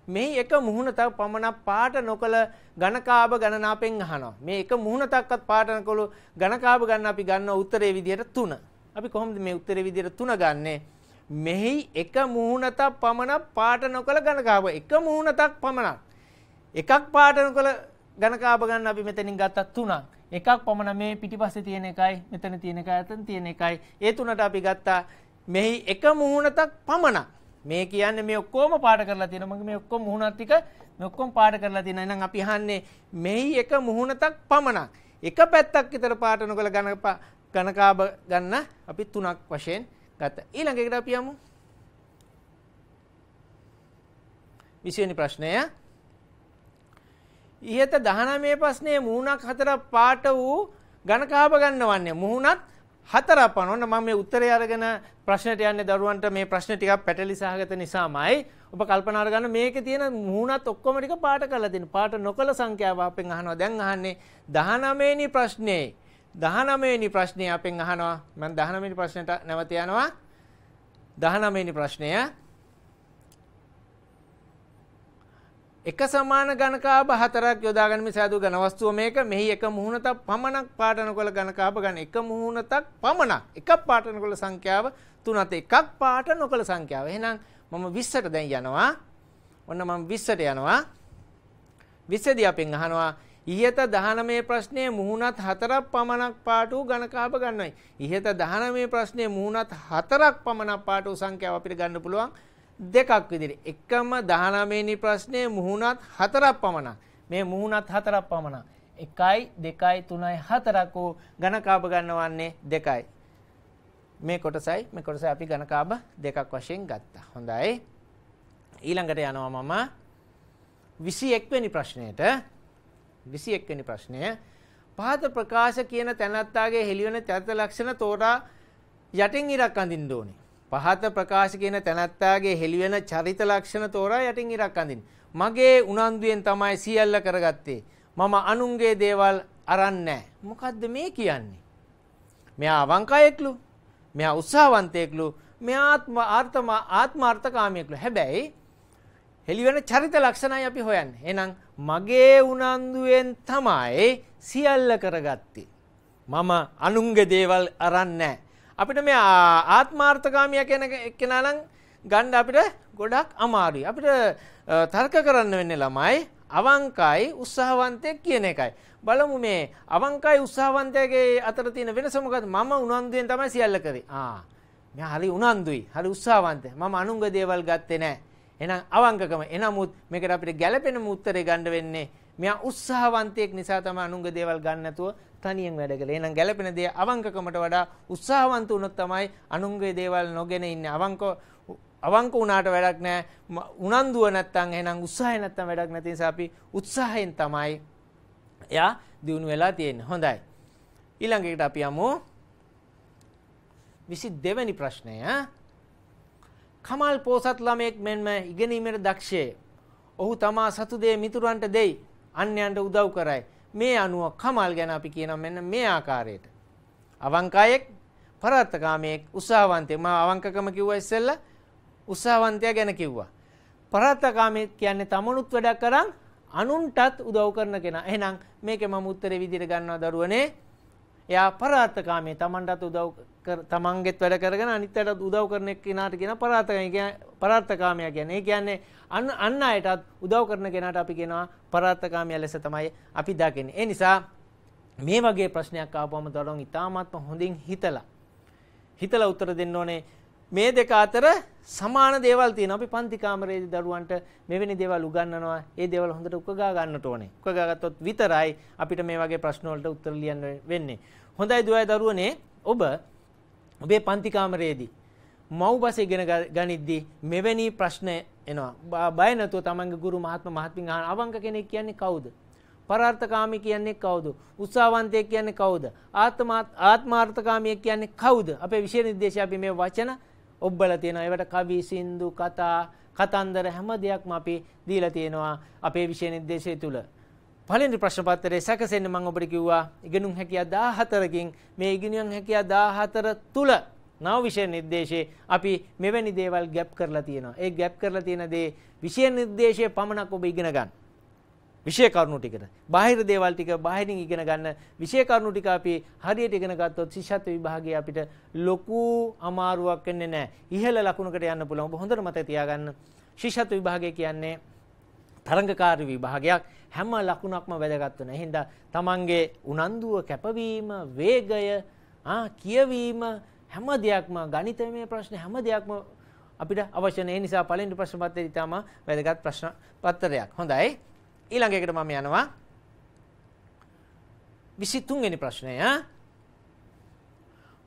මේ එක මුහුණතක් පමණක් පාට නොකල ඝනකාභ ගණනාපෙන් අහනවා. මේ එක මුහුණතක්වත් පාට නොකළු ඝනකාභ ගන්න අපි ගන්න උත්තරේ විදියට 3. අපි කොහොමද මේ උත්තරේ විදියට 3 ගන්නෙ? මෙහි එක මුහුණතක් පමණක් පාට නොකල ඝනකාභ එක මුහුණතක් පමණක් එකක් පාට නොකල ඝනකාභ ගන්න අපි මෙතනින් ගත්තා 3ක්. එකක් පමණ මේ පිටිපස්සේ තියෙන එකයි මෙතන තියෙන එකයි අතන තියෙන එකයි ඒ තුනට අපි ගත්තා මෙහි එක මුහුණතක් පමණක් මේ කියන්නේ මේ ඔක්කොම පාඩ කරලා තියෙනවා මගේ මේ ඔක්කොම මුහුණත් ටික මේ ඔක්කොම පාඩ කරලා තියෙනවා එහෙනම් අපි අහන්නේ මෙහි එක මුහුණතක් පමණක් එක පැත්තක් විතර පාට නොකල ගණක ගණකාබ ගන්න අපි තුනක් වශයෙන් ගත්තා ඊළඟ එකට අපි යමු 20 වෙනි ප්‍රශ්නය ඉහත 19 ප්‍රශ්නයේ මුහුණක් හතරක් පාට වූ ඝනකහබ ගන්නවන්නේ මුහුණත් හතරක් පාන. ඔන්න මම මේ උත්තරේ අරගෙන ප්‍රශ්නට යන්නේ දරුවන්ට මේ ප්‍රශ්න ටිකක් පැටලි සහගත නිසාමයි. ඔබ කල්පනා කරගන්න මේකේ තියෙන මුහුණත් ඔක්කොම ටික පාට කරලා දෙන්න. පාට නොකල සංඛ්‍යාව අපෙන් අහනවා. දැන් අහන්නේ 19 වෙනි ප්‍රශ්නේ. 19 වෙනි ප්‍රශ්නේ අපෙන් අහනවා. මම 19 වෙනි ප්‍රශ්නට නැවත යනවා. 19 වෙනි ප්‍රශ්නය එක සමාන ගණකාභ හතරක් යොදාගන්න මේ සාදු ඝනවස්තුව මේක මෙහි එක මුහුණතක් පමණක් පාටන කළ ඝනකාභ ගන්න එක මුහුණතක් පමණක් එකක් පාටන කළ සංඛ්‍යාව තුනත් එකක් පාට නොකළ සංඛ්‍යාව. එහෙනම් මම 20ට දැන් යනවා. ඔන්න මම 20ට යනවා. 20 දී අපෙන් අහනවා ඉහත 19 ප්‍රශ්නයේ මුහුණත් හතරක් පමණක් පාට වූ ඝනකාභ ගන්නයි. ඉහත 19 ප්‍රශ්නයේ මුහුණත් හතරක් පමණක් පාට වූ සංඛ්‍යාව අපිට ගන්න පුළුවන්. දෙකක් විදිහට. එකම 19 වෙනි ප්‍රශ්නේ මුහුණත් හතරක් පමණක්. මේ මුහුණත් හතරක් පමණක්. 1යි 2යි 3යි 4ක් ඕ ඝනකාභ ගන්නවන්නේ 2යි. මේ කොටසයි මේ කොටසයි අපි ඝනකාභ දෙකක් වශයෙන් ගත්තා. හොඳයි. ඊළඟට යනවා මම 21 වෙනි ප්‍රශ්නයට. 21 වෙනි ප්‍රශ්නය පහත ප්‍රකාශ කියන තැනත්තාගේ හෙළිවන චරිත ලක්ෂණ තෝරා යටින් ඉරක් අඳින්න ඕනේ. පහත ප්‍රකාශ කියන තැනැත්තාගේ හෙළිවෙන චරිත ලක්ෂණ තෝරා යටින් ඉරක් අඳින්. මගේ උනන්දුවෙන් තමයි සියල්ල කරගත්තේ. මම අනුන්ගේ දේවල් අරන් නැහැ. මොකද්ද මේ කියන්නේ? මෙයා අවංකයෙක්ලු. මෙයා උත්සාහවන්තයෙක්ලු. මෙයා ආත්ම ආර්ථම ආත්මාර්ථකාමියෙක්ලු. හැබැයි හෙළිවෙන චරිත ලක්ෂණයි අපි හොයන්නේ. එහෙනම් මගේ උනන්දුවෙන් තමයි සියල්ල කරගත්තේ. මම අනුන්ගේ දේවල් අරන් නැහැ. අපිට මේ ආත්මාර්ථකාමිය කියන කෙනා නම් ගන්න අපිට ගොඩක් අමාරුයි. අපිට තර්ක කරන්න වෙන්නේ ළමයි අවංකයි උත්සාහවන්තයෙක් කියන එකයි. බලමු මේ අවංකයි උත්සාහවන්තයගේ අතර තියෙන වෙනස මොකද්ද? මම උනන්දුවෙන් තමයි සියල්ල කරේ. ආ. මම හරි උනන්දුයි. හරි උත්සාහවන්තයි. මම අනුංග දේවල් ගත්තේ නැහැ. එහෙනම් අවංකකම. එනමුත් මේකට අපිට ගැළපෙනම උත්තරේ ගන්න වෙන්නේ මෙයා උත්සාහවන්තයෙක් නිසා තමයි අනුංග දේවල් ගන්න නැතුව තනියෙන් වැඩ කළේ. එහෙනම් ගැළපෙන දේ අවංකකමට වඩා උත්සාහවන්ත වුණොත් තමයි අනුන්ගේ දේවල් නොගෙන ඉන්නේ. අවංක අවංක වුණාට වැඩක් නැහැ. උනන්දුව නැත්තම් එහෙනම් උත්සාහය නැත්තම් වැඩක් නැති නිසා අපි උත්සාහයෙන් තමයි එයා දිනු වෙලා තියෙන්නේ. හොඳයි. ඊළඟ එකට අපි යමු 22 වෙනි ප්‍රශ්නය. කමල් පෝසත් ළමයෙක් මෙන්ම ඉගෙනීමේ දක්ෂය. ඔහු තමා සතු දේ මිතුරන්ට දෙයි, අන්‍යයන්ට උදව් කරයි. මේ අනුව කමල් ගැන අපි කියනවා මෙන්න මේ ආකාරයට. අවංකයෙක් පරාත්තකාමයෙක් උසාවන්තයෙක් මම අවංකකම කිව්වා ඉස්සෙල්ලා උසාවන්තයා ගැන කිව්වා. පරාත්තකාමයෙක් කියන්නේ තමනුත් වැඩක් කරන් අනුන්ටත් උදව් කරන කෙනා. එහෙනම් මේකේ මම උත්තරේ විදිහට ගන්නවා දරුවනේ. එයා පරාත්තකාමයේ තමන්ටත් උදව් තමන්ගෙත් වැඩ කරගෙන අනිත් අයටත් උදව් කරන කෙනාට කියන පරාර්ථකයි පරාර්ථකාමයා කියන්නේ. ඒ කියන්නේ අන්න අන්න අයටත් උදව් කරන කෙනාට අපි කියනවා පරාර්ථකාමයා ලෙස තමයි අපි දකින්නේ. ඒ නිසා මේ වගේ ප්‍රශ්නයක් ආවම තොරන් ඉතාමත්ම හොඳින් හිතලා හිතලා උත්තර දෙන්න ඕනේ. මේ දෙක අතර සමාන දේවල් තියෙනවා. අපි පන්ති කාමරයේදී දරුවන්ට මෙවැනි දේවල් උගන්වනවා. ඒ දේවල් හොඳට උකගා ගන්නට ඕනේ. උකගා ගත්තොත් විතරයි අපිට මේ වගේ ප්‍රශ්න වලට උත්තර ලියන්න වෙන්නේ. හොඳයි දුවයි දරුවනේ ඔබ ඔබේ පන්ති කාමරයේදී මව් බස ඉගෙන ගනිද්දී මෙවැනි ප්‍රශ්න එනවා බය නැතුව තමන්ගේ ගුරු මහත්ම මහත්මින් අහන අවංක කෙනෙක් කියන්නේ කවුද පරාර්ථකාමී කියන්නේ කවුද උත්සාහවන්තයෙක් කියන්නේ කවුද ආත්මාර්ථකාමී කියන්නේ කවුද අපේ විෂය නිර්දේශය අපි මේ වචන ඔබ්බලා තියෙනවා ඒවට කවි සින්දු කතා කතන්දර හැම දෙයක්ම අපි දීලා තියෙනවා අපේ විෂය නිර්දේශය තුළ පලින් ප්‍රශ්න පත්තරේ සැකසෙන්න්න මං ඔබට කිව්වා ඉගෙනුම් හැකිය දාහතරකින් මේ ඉගෙනුවන් හැකිය දාහතර තුළ නවවිෂය නිර්දේශයේ අපි මෙවැනි දේවල් ගැප් කරලා තියෙනවා ඒ ගැප් කරලා තියෙන දේ විෂය නිර්දේශය පමණක් ඔබ ඉගෙන ගන්න විෂය කරුණු ටිකට බාහිර දේවල් ටික බාහිරින් ඉගෙන ගන්න විෂය කරුණු ටික අපි හරියට ඉගෙන ගත්තොත් ශිෂ්‍යත්ව විභාගයේ අපිට ලොකු අමාරුවක් වෙන්නේ නැහැ ඉහළ ලකුණකට යන්න පුළුවන් ඔබ හොඳට මතක තියාගන්න ශිෂ්‍යත්ව විභාගය කියන්නේ තරඟකාරී විභාගයක් හැම ලකුණක්ම වැදගත් වෙන. එහෙනම් තමන්ගේ උනන්දුව කැපවීම, වේගය, කියවීම හැම දෙයක්ම ගණිතමය ප්‍රශ්න හැම දෙයක්ම අපිට අවශ්‍ය නැහැ. ඒ නිසා පළවෙනි ප්‍රශ්න පත්‍රය ඊටම වැදගත් ප්‍රශ්න පත්‍රයක්. හොඳයි. ඊළඟ එකට මම යනවා. 23 වෙනි ප්‍රශ්නය.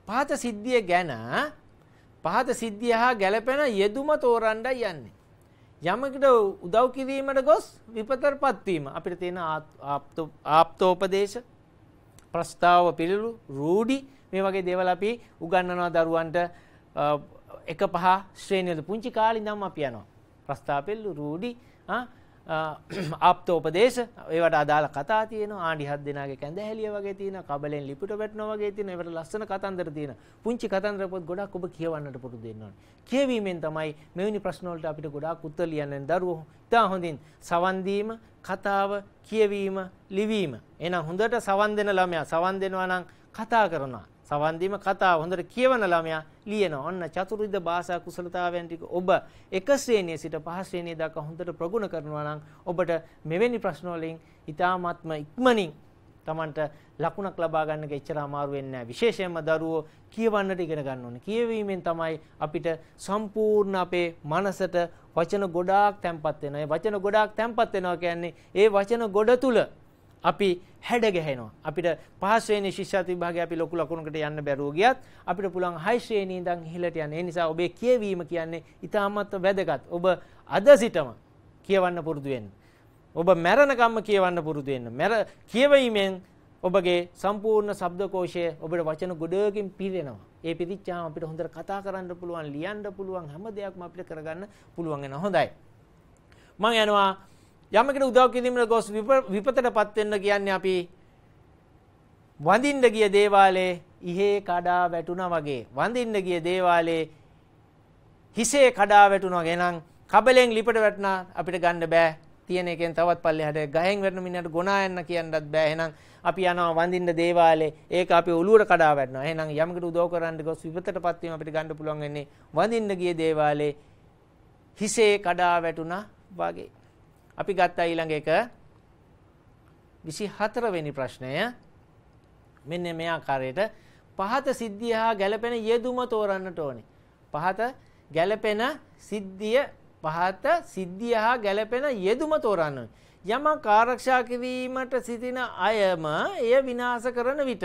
පහත සිද්ධිය ගැන පහත සිද්ධිය හා ගැළපෙන යෙදුම තෝරන්නයි යන්නේ. යමකට උදව් කිරීමට ගොස් විපතරපත් වීම අපිට තියෙන ආප්තෝපදේශ ප්‍රස්තාව පිළිලු රූඩි මේ වගේ දේවල් අපි උගන්වනවා දරුවන්ට එක පහ ශ්‍රේණියද පුංචි කාලේ ඉඳන්ම අපි යනවා ප්‍රස්තාව පිළිලු රූඩි ආ අප්ත [clears throat] උපදේශ ඒවට අදාළ කතා තියෙන ආඩි හත් දෙනාගේ කැඳ හැලිය වගේ තියෙන කබලෙන් ලිපිට වැටෙනා වගේ තියෙන ඒවට ලස්සන කතන්දර තියෙන පුංචි කතන්දර පොත් ගොඩක් ඔබ කියවන්නට පුරුදු වෙන්න ඕනේ. කියවීමෙන් තමයි මෙවැනි ප්‍රශ්න වලට අපිට ගොඩාක් උත්තර ලියන්න දරුවෝ ඉතා හොඳින් සවන් දීම, කතාව, කියවීම, ලිවීම. එහෙනම් හොඳට සවන් දෙන ළමයා සවන් දෙනවා නම් කතා කරනවා. සවන් දීම කතාව හොඳට කියවන ළමයා ලියනවා. ඔන්න චතුර්විධ භාෂා කුසලතාවයන් ටික ඔබ එක ශ්‍රේණිය සිට පහ ශ්‍රේණිය දක්වා හොඳට ප්‍රගුණ කරනවා නම් ඔබට මෙවැනි ප්‍රශ්න වලින් ඊ타මාත්ම ඉක්මනින් Tamanට ලකුණක් ලබා ගන්න එක එච්චර අමාරු වෙන්නේ නැහැ. විශේෂයෙන්ම දරුවෝ කියවන්නට ඉගෙන ගන්න ඕනේ. කියවීමෙන් තමයි අපිට සම්පූර්ණ අපේ මනසට වචන ගොඩාක් තැම්පත් වෙනවා. ඒ වචන ගොඩාක් තැම්පත් වෙනවා කියන්නේ ඒ වචන ගොඩ තුල අපි හැඩ ගැහෙනවා. අපිට පහස් ශ්‍රේණි ශිෂ්‍යත්ව විභාගයේ අපි ලොකු ලකුණකට යන්න බැරුව ගියත් අපිට පුළුවන් හයි ශ්‍රේණිය ඉඳන් ඉහළට යන්න. ඒ නිසා ඔබේ කියවීම කියන්නේ ඉතාමත්ම වැදගත්. ඔබ අද සිටම කියවන්න පුරුදු වෙන්න. ඔබ මැරණකම්ම කියවන්න පුරුදු වෙන්න. මැර කියවීමෙන් ඔබගේ සම්පූර්ණ શબ્දකෝෂය ඔබට වචන ගොඩකින් පිරෙනවා. ඒ පිරිච්චාම අපිට හොඳට කතා කරන්න පුළුවන්, ලියන්න පුළුවන් හැම දෙයක්ම අපිට කරගන්න පුළුවන් වෙනවා. හොඳයි. මම යනවා යමකට උදව් කිරීමට ගොස් විපතට පත්වෙන්න කියන්නේ අපි වඳින්න ගිය දේවාලේ ඉහේ කඩා වැටුණා වගේ වඳින්න ගිය දේවාලේ හිසේ කඩා වැටුණා ගෙනන් කබලෙන් ලිපට වැටුණා අපිට ගන්න බෑ තියෙන එකෙන් තවත් පල්ලෙහාට ගහෙන් වැටෙන මිනිහට ගොනා යන්න කියන්නත් බෑ එහෙනම් අපි යනවා වඳින්න දේවාලේ ඒක අපි ඔලුවට කඩා වැටෙනවා එහෙනම් යමකට උදව් කරන්න ගොස් විපතටපත් වීම අපිට ගන්න පුළුවන් වෙන්නේ වඳින්න ගිය දේවාලේ හිසේ කඩා වැටුණා වගේ අපි ගත්තා ඊළඟ එක 24 වෙනි ප්‍රශ්නය මෙන්න මේ ආකාරයට පහත සිද්ධිය හා ගැළපෙන යෙදුම තෝරන්නට ඕනේ. පහත ගැළපෙන සිද්ධිය පහත සිද්ධිය හා ගැළපෙන යෙදුම තෝරන්න ඕනේ. යමක් ආරක්ෂා කිරීමට සිටින අයම එය විනාශ කරන විට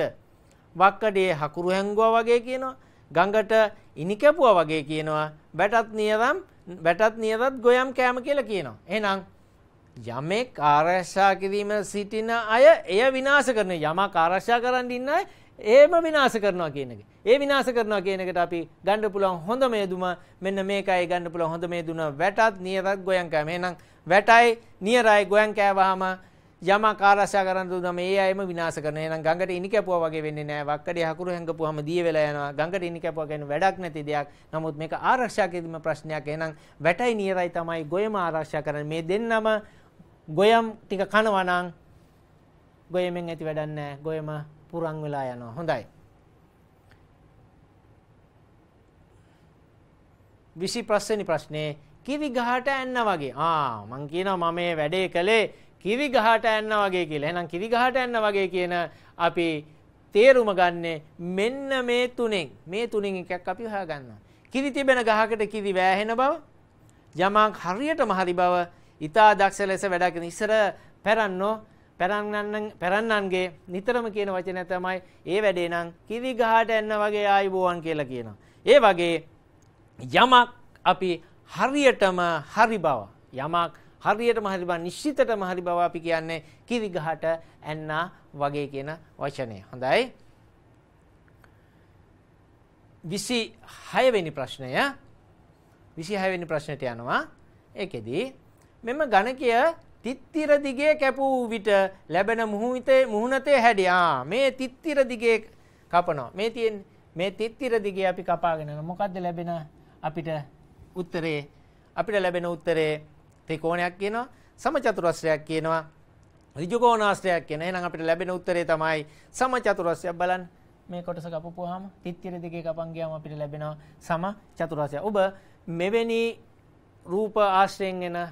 වක්කඩේ හකුරු හැංගුවා වගේ කියනවා. ගඟට ඉනි කැපුවා වගේ කියනවා. බැටත් නියදම් බැටත් නියදත් ගොයම් කෑම කියලා කියනවා. එහෙනම් යමෙක් ආරක්ෂා කිරීම සිටින අය එය විනාශ කරන යමක් ආරක්ෂා කරන්න ඉන්න අය ඒම විනාශ කරනවා කියන එක. ඒ විනාශ කරනවා කියන එකට අපි ගන්න පුළුවන් හොඳම යෙදුම මෙන්න මේකයි ගන්න පුළුවන් හොඳම යෙදුන වැටත් නියරත් ගොයන් කෑම. එහෙනම් වැටයි නියරයි ගොයන් කෑවහම යමක් ආරක්ෂා කරන්න දුන්නම ඒ අයම විනාශ කරනවා. එහෙනම් ගඟට ඉනි කැපුවා වගේ වෙන්නේ නැහැ. වක්කඩේ හකුරු හැංගපුවාම දිය වෙලා යනවා. ගඟට ඉනි කැපුවා කියන්නේ වැඩක් නැති දෙයක්. නමුත් මේක ආරක්ෂා කිරීම ප්‍රශ්නයක්. එහෙනම් වැටයි නියරයි තමයි ගොයම ආරක්ෂා කරන්නේ. මේ දෙන්නම ගොයම් ටික කනවනං ගොයමෙන් ඇති වැඩන්නෑ ගොයම පුරං වෙලා යනවා හොඳයි. විසි ප්‍රස්සනි ප්‍රශ්නේ කිවි ගහට ඇන්න වගේ ආ මං කියනවා මම මේ වැඩේ කළේ කිවි ගහට ඇන්න වගේ කියලා. එහෙනම් කිවි ගහට ඇන්න වගේ කියන අපි තේරුම ගන්නෙ මෙන්න මේ තුනෙන් මේ තුනෙන් එකක් අපි හොයාගන්නවා. කිවි තිබෙන ගහකට කිවි වෑහෙන බව යමක් හරියටම හරි බව ඉතා දක්ෂ ලෙස වැඩක් ඉස්සර පැරන්නෝ පැරන්නන්ගේ නිතරම කියන වචන තමයි ඒ වැඩේ නම් කිරි ගහට එන්න වගේ ආයිබෝවන් කියලා කියනවා. ඒ වගේ යමක් අපි හරියටම හරි බව යමක් හරියටම හරි බව නිශ්චිතටම හරි බව අපි කියන්නේ කිරි ගහට ඇන්න වගේ කියන වචනය. හොඳයි. 26 වෙනි ප්‍රශ්නය 26 වෙනි ප්‍රශ්නයට යනවා. ඒකෙදී මෙම ඝනකය තිත්තිර දිගේ කැපූ විට ලැබෙන මුහුණිතේ මුහුණතේ හැඩය. ආ මේ තිත්තිර දිගේ කපනවා. මේ තියෙන්නේ මේ තිත්තිර දිගේ අපි කපාගෙන යනවා. මොකද්ද ලැබෙන අපිට උත්තරේ? අපිට ලැබෙන උත්තරේ ත්‍රිකෝණයක් කියනවා. සමචතුරස්‍රයක් කියනවා. ඍජුකෝණාස්‍රයක් කියන. එහෙනම් අපිට ලැබෙන උත්තරේ තමයි සමචතුරස්‍රය. බලන්න මේ කොටස කපපුවාම තිත්තිර දිගේ කපන් ගියාම අපිට ලැබෙනවා සමචතුරස්‍රය. ඔබ මෙවැනි රූප ආශ්‍රයෙන් එන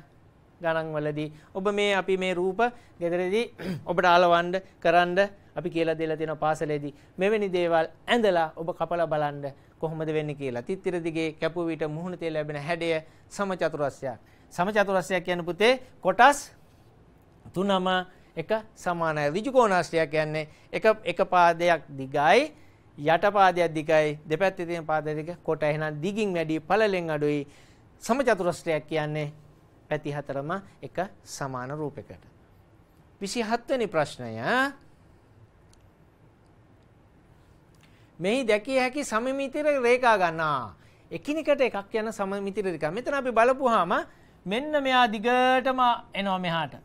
ගණන්වලදී ඔබ මේ අපි මේ රූප ගෙදරදී [clears throat] ඔබට අලවන්න කරන්න අපි කියලා දෙලා තියෙන පාසලේදී මෙවැනි දේවල් ඇඳලා ඔබ කපලා බලන්න කොහොමද වෙන්නේ කියලා. තිත්තිර දිගේ කැපුව විට මුහුණ තේ ලැබෙන හැඩය සමචතුරස්‍යයක්. සමචතුරස්‍යයක් කියන පුතේ කොටස් තුනම එක සමානයි. ඍජු කෝණාශ්‍රය කියන්නේ එක එක පාදයක් දිගයි යට පාදයක් දිගයි දෙපැත්තේ තියෙන පාද දෙක කොට එහෙනම් දිගින් වැඩි පළලෙන් අඩුයි. සමචතුරස්‍රයක් කියන්නේ පැති හතරම එක සමාන රූපයකට. 27 වෙනි ප්‍රශ්නය මෙහි දැකිය හැකි සමමිතිර රේඛා ගන්නා. එකිනෙකට එකක් යන සමමිතිර රේඛා. මෙතන අපි බලපුවාම මෙන්න මෙයා දිගටම එනවා මෙහාට.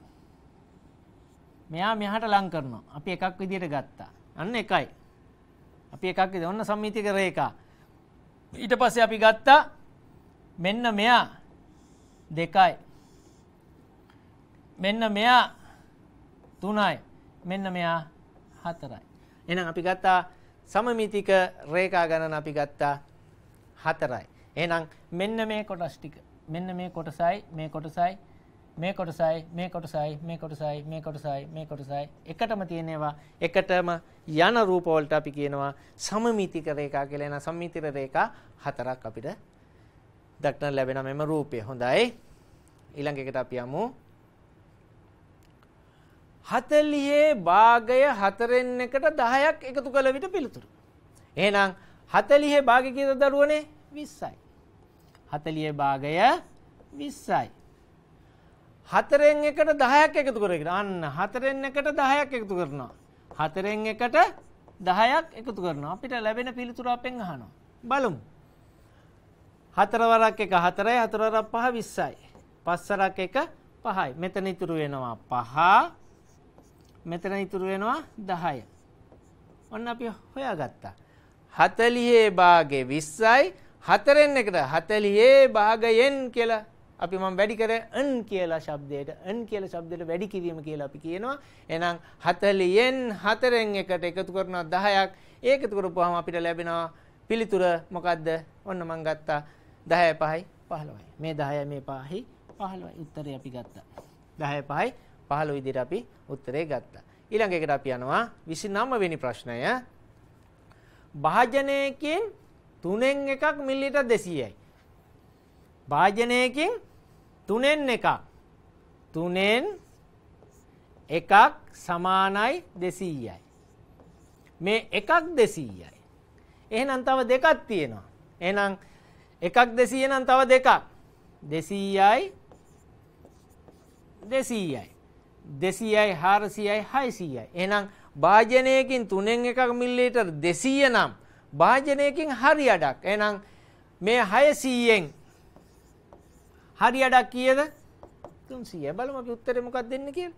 මෙයා මෙහාට ලං කරනවා. අපි එකක් විදියට ගත්තා. අන්න එකයි. අපි එකක් විදියට ඔන්න සමමිතික රේඛා. ඊට පස්සේ අපි ගත්තා මෙන්න මෙයා දෙකයි මෙන්න මෙයා තුනයි මෙන්න මෙයා හතරයි. එනම් අපි ගත්තා සමමිතික රේකා ගණන අපි ගත්තා හතරයි. එහෙනම් මෙන්න මේ කොටස් ටික මෙන්න මේ කොටසයි මේ කොටසයි මේ කොටසයි මේ කොටසයි මේ කොටසයි මේ කොටසයි මේ කොටසයි එකටම තියෙනවා එකටම යන රූපවලට අපි කියනවා සමමිතික රේඛා කියලා එන සමමිතික රේඛා හතරක් අපිට දක්න ලැබෙන මෙම රූපය හොඳයි ඊළඟ එකට අපි යමු හතලියේ භාගය හතරෙන් එකට දහයක් එකතු කළ විට පිළිතුරු. එහෙනම් හතලිහේ භාගකීත දරුවනේ විස්සයි. හතලිය භාගය විස්සයි. හතරෙන් එකට දහයක් එකතු කරගෙන අන්න හතරෙන් එකට දහයක් එකතු කරනවා. හතරෙන් එකට දහයක් එකතු කරනවා අපිට ලැබෙන පිළිතුර අපෙන් අහනවා. බලමු. හතරවරක් එක හතරයි හතරවරක් පහ විස්සයි. පස්සරක් එක පහයි. මෙතන ඉතුරු වෙනවා පහ මෙතන ඉතුරු වෙනවා 10. ඔන්න අපි හොයාගත්තා. 40 භාගේ 20යි 4න් එකට 40 භාගයෙන් කියලා අපි මම වැඩි කර n කියලා શબ્දයට n කියලා શબ્දයට වැඩි කිරීම කියලා අපි කියනවා. එහෙනම් 40න් 4න් එකට එකතු කරනවා 10ක්. ඒක එකතු කරපුවාම අපිට ලැබෙනවා පිළිතුර මොකද්ද? ඔන්න මම ගත්තා 10 5යි 15යි. මේ 10යි මේ 5යි 15යි උත්තරේ අපි ගත්තා. 10 5යි 15 විදිහට අපි උත්තරේ ගත්තා. ඊළඟ එකට අපි යනවා 29 වෙනි ප්‍රශ්නය. භාජනයකින් 3න් එකක් මිලිලීටර් 200යි. භාජනයකින් 3න් එකක් 3න් එකක් සමානයි 200යි. මේ එකක් 200යි. එහෙනම් තව දෙකක් තියෙනවා. එහෙනම් එකක් 200 නම් තව දෙකක් 200යි 200යි දෙසීයයි හාරසියයි හයිසීයයි. එනම් භාජනයකින් තුනෙන් එකක් මිල්ලීටර් දෙසීය නම් භාජනයකින් හරි අඩක් එනම් මේ හයසීයෙන් හරි අඩක් කියද තුන්සිය බලමක උත්තර මොකක් දෙන්න කියල.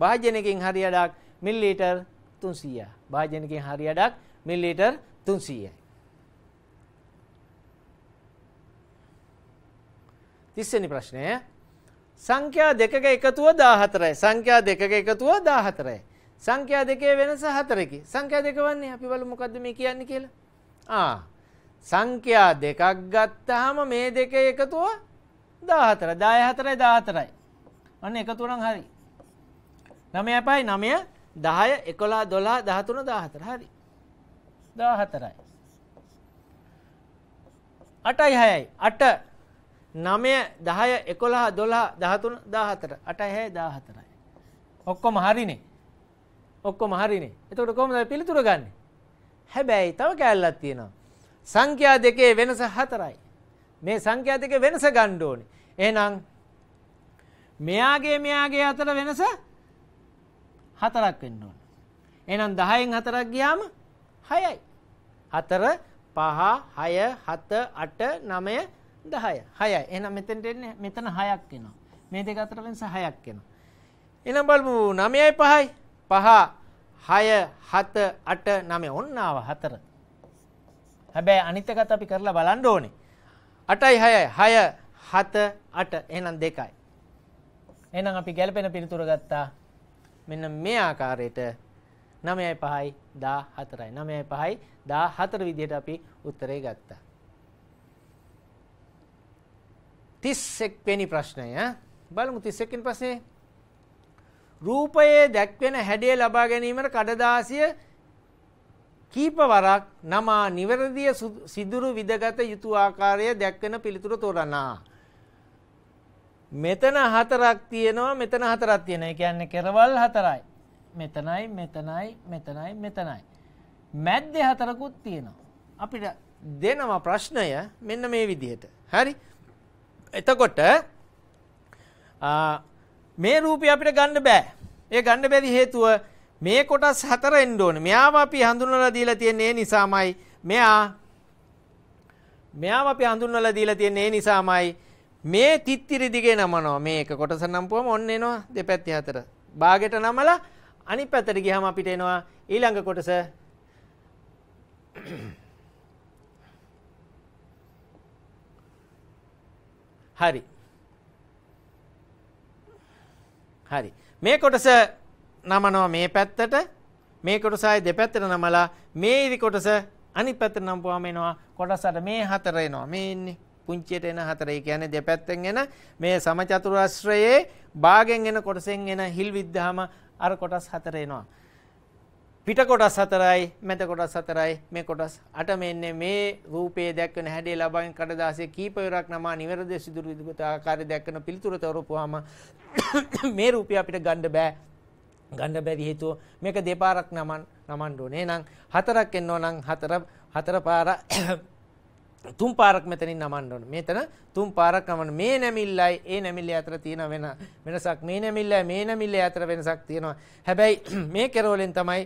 භාජනකින් හරි අඩක් මිල්ලීටර් තුන්සිය භාජනකින් හරි අඩක් මිල්ලීටර් තුන්සීයයි. තිස්සනි ප්‍රශ්නය සංඛ්‍යා දෙකක එකතුව 14යි. සංඛ්‍යා දෙකක එකතුව 14යි. සංඛ්‍යා දෙකේ වෙනස 4කි. සංඛ්‍යා දෙක වන්නේ අපි බලමු මොකද්ද මේ කියන්නේ කියලා. ආ සංඛ්‍යා දෙකක් ගත්තාම මේ දෙකේ එකතුව 14. 14යි 14යි. අන්න එකතුව නම් හරි. 9යි 9 10 11 12 13 14 හරි. 14යි. 8යි 6යි 8 9 10 11 12 13 14 8 6 14යි. ඔක්කොම හරිනේ. ඔක්කොම හරිනේ. එතකොට කොහොමද පිළිතුර ගන්නෙ? හැබැයි තව කැලලක් තියෙනවා. සංඛ්‍යා දෙකේ වෙනස 4යි. මේ සංඛ්‍යා දෙකේ වෙනස ගන්න ඕනේ. එහෙනම් මෙයාගේ මෙයාගේ අතර වෙනස 4ක් වෙන්න ඕනේ. එහෙනම් 10න් 4ක් ගියාම 6යි. 4 5 6 7 8 9 10. 6යි. එහෙනම් මෙතෙන්ට එන්නේ මෙතන 6ක් එනවා. මේ දෙක අතර වෙනස 6ක් එනවා. එහෙනම් බලමු 9යි 5යි. 5 6 7 8 9 ඔන්න ආවා 4. හැබැයි අනිත් එකත් අපි කරලා බලන්න ඕනේ. 8යි 6යි 6 7 8 එහෙනම් 2යි. එහෙනම් අපි ගැළපෙන පිළිතුර ගත්තා. මෙන්න මේ ආකාරයට 9යි 5යි 14යි. 9යි 5යි 14 විදිහට අපි උත්තරේ ගත්තා. 31 වෙනි ප්‍රශ්නය බලමු 31 වෙනි ප්‍රශ්නේ රූපයේ දැක්වෙන හැඩය ලබා ගැනීමට කඩදාසිය කීපවරක් නමා නිවැරදිය සිදුරු විදගත යුතු ආකාරය දැක්වෙන පිළිතුර තෝරනා මෙතන හතරක් තියෙනවා මෙතන හතරක් තියෙනවා ඒ කියන්නේ කෙරවල් හතරයි මෙතනයි මෙතනයි මෙතනයි මෙතනයි මැද්දේ හතරකුත් තියෙනවා අපිට දෙනවා ප්‍රශ්නය මෙන්න මේ විදිහට හරි එතකොට මේ රූපය අපිට ගන්න බෑ. ඒ ගන්න බැරි හේතුව මේ කොටස් හතර එන්න ඕනේ. මෙයාව අපි හඳුන්වලා දීලා තියෙන්නේ නිසාමයි. මෙයා මෙයාව අපි හඳුන්වලා දීලා තියෙන්නේ නිසාමයි. මේ තිත්තිරි දිගේ නමනවා. මේක කොටස නම්පුවම ඔන්න එනවා දෙපැත්තේ හතර. බාගෙට නමලා අනිත් පැත්තට ගියහම අපිට එනවා ඊළඟ කොටස හරි. හරි. මේ කොටස නමනවා මේ පැත්තට මේ කොටසයි දෙපැත්තට නමලා මේ ඉරි කොටස අනිත් පැත්තට නම්පුවාම එනවා කොටසට මේ හතර එනවා. මේ ඉන්නේ පුංචියට එන හතර. ඒ කියන්නේ දෙපැත්තෙන් එන මේ සමචතුරස්‍රයේ භාගෙන් එන කොටසෙන් එන හිල් විද්ධාම අර කොටස් හතර එනවා. පිට කොටස් හතරයි මැද කොටස් හතරයි මේ කොටස් අට මෙන්න මේ රූපයේ දැක්වෙන හැඩේ ලබමින් කඩදාසිය කීප වරක් නමා නිවැරදි සිදුරු විදුපත ආකාරය දැක්වෙන පිළිතුර තෝරපුවාම [coughs] මේ රූපය අපිට ගන්න බෑ ගන්න බැරි හේතුව මේක දෙපාරක් නමන් නමන්න ඕනේ නං හතරක් එන්නෝ නං හතර හතර පාර [coughs] තුන් පාරක් මෙතනින් නමන්න ඕන. මෙතන තුන් පාරක් නමන්න. මේ නැමිල්ලයි ඒ නැමිල්ල අතර තියෙන වෙන වෙනසක්. මේ නැමිල්ලයි මේ නැමිල්ල අතර වෙනසක් තියෙනවා. හැබැයි [coughs] මේ කෙරවලෙන් තමයි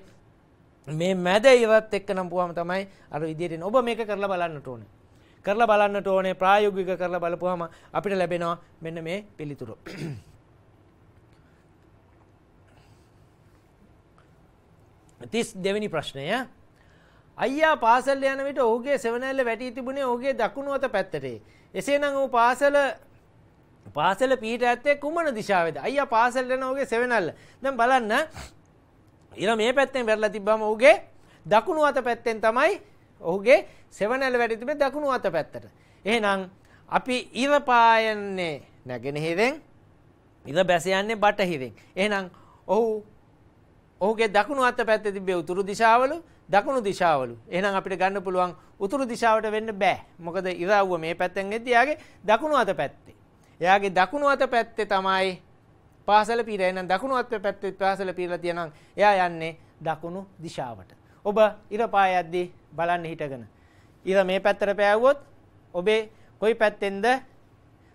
මේ මැද ඉවත් එක්ක නම් පුවම තමයි අර විදිහට ඔබ මේක කරලා බලන්නට ඕනේ. කරලා බලන්නට ඕනේ ප්‍රායෝගික කරලා බලපුවාම අපිට ලැබෙනවා මෙන්න මේ පිළිතුරු. තිස් දෙවැනි ප්‍රශ්නය අයියා පාසල් යන විට ඔහුගේ සෙවනැල්ල වැටී තිබුණේ ඔහුගේ දකුණු අත පැත්තටේ. එසේනම් ඔහු පාසල පාසල පීට ඇත්තේ කුමන දිශාවේද? අයියා පාසල් යන ඔහුගේ සෙවනැල්ල. දැන් බලන්න ඉර මේ පැත්තෙන් වැරලා තිබ්බම ඔහුගේ දකුණු අත පැත්තෙන් තමයි ඔහුගේ සෙවනැල වැඩි තිබේ දකුණු අත පැත්තට. එහෙනම් අපි ඉර පායන්නේ නැගෙනහිරෙන් ඉර බැස යන්නේ බටහිරෙන්. එහෙනම් ඔහු ඔහුගේ දකුණු අත පැත්තේ තිබේ උතුරු දිශාවලු දකුණු දිශාවලු. එහෙනම් අපිට ගන්න පුළුවන් උතුරු දිශාවට වෙන්න බෑ. මොකද ඉරව්ව මේ පැත්තෙන් එද්දී යාගේ දකුණු අත පැත්තේ. එයාගේ දකුණු අත පැත්තේ තමයි පාසල පීර එහෙනම් දකුණු අත් පැත්තේ පාසල පීරලා තියනම් එයා යන්නේ දකුණු දිශාවට. ඔබ ඉර පාය යද්දී බලන්න හිටගෙන. ඉර මේ පැත්තට පෑවුවොත් ඔබේ කොයි පැත්තෙන්ද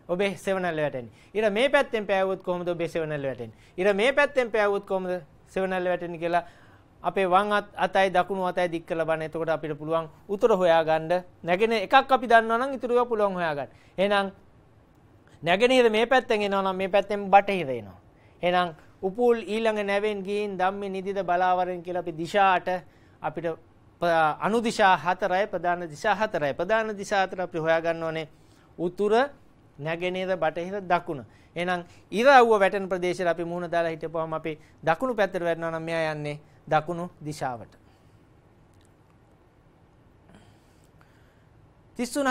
ඔබේ සෙවනල්ල වැටෙන්නේ. ඉර මේ පැත්තෙන් පෑවුවොත් කොහොමද ඔබේ සෙවනල්ල වැටෙන්නේ? ඉර මේ පැත්තෙන් පෑවුවොත් කොහොමද සෙවනල්ල වැටෙන්නේ කියලා අපේ වං අතයි දකුණු අතයි දික් කරලා බලන්න. එතකොට අපිට පුළුවන් උතර හොයාගන්න. නැගෙන එකක් අපි දන්නවා නම් ඉතුරුව පුළුවන් හොයාගන්න. එහෙනම් නැගෙනහිර මේ පැත්තෙන් එනවා නම් මේ පැත්තෙන් බටහිර එනවා. එහෙනම් උපුල් ඊළඟ නැවෙන් ගිහින් ධම්මේ නිදිද බලාවරෙන් කියලා අපි දිශාට අපිට අනු දිශා හතරයි ප්‍රධාන දිශා හතරයි. ප්‍රධාන දිශා හතර අපි හොයාගන්න ඕනේ උතුර නැගෙනහිර බටහිර දකුණ. එහෙනම් ඉර අවුව වැටෙන ප්‍රදේශයට අපි මුහුණ දාලා හිටපුවාම අපි දකුණු පැත්තට වැටෙනවා නම් මෙයා යන්නේ දකුණු දිශාවට. තිස්තුන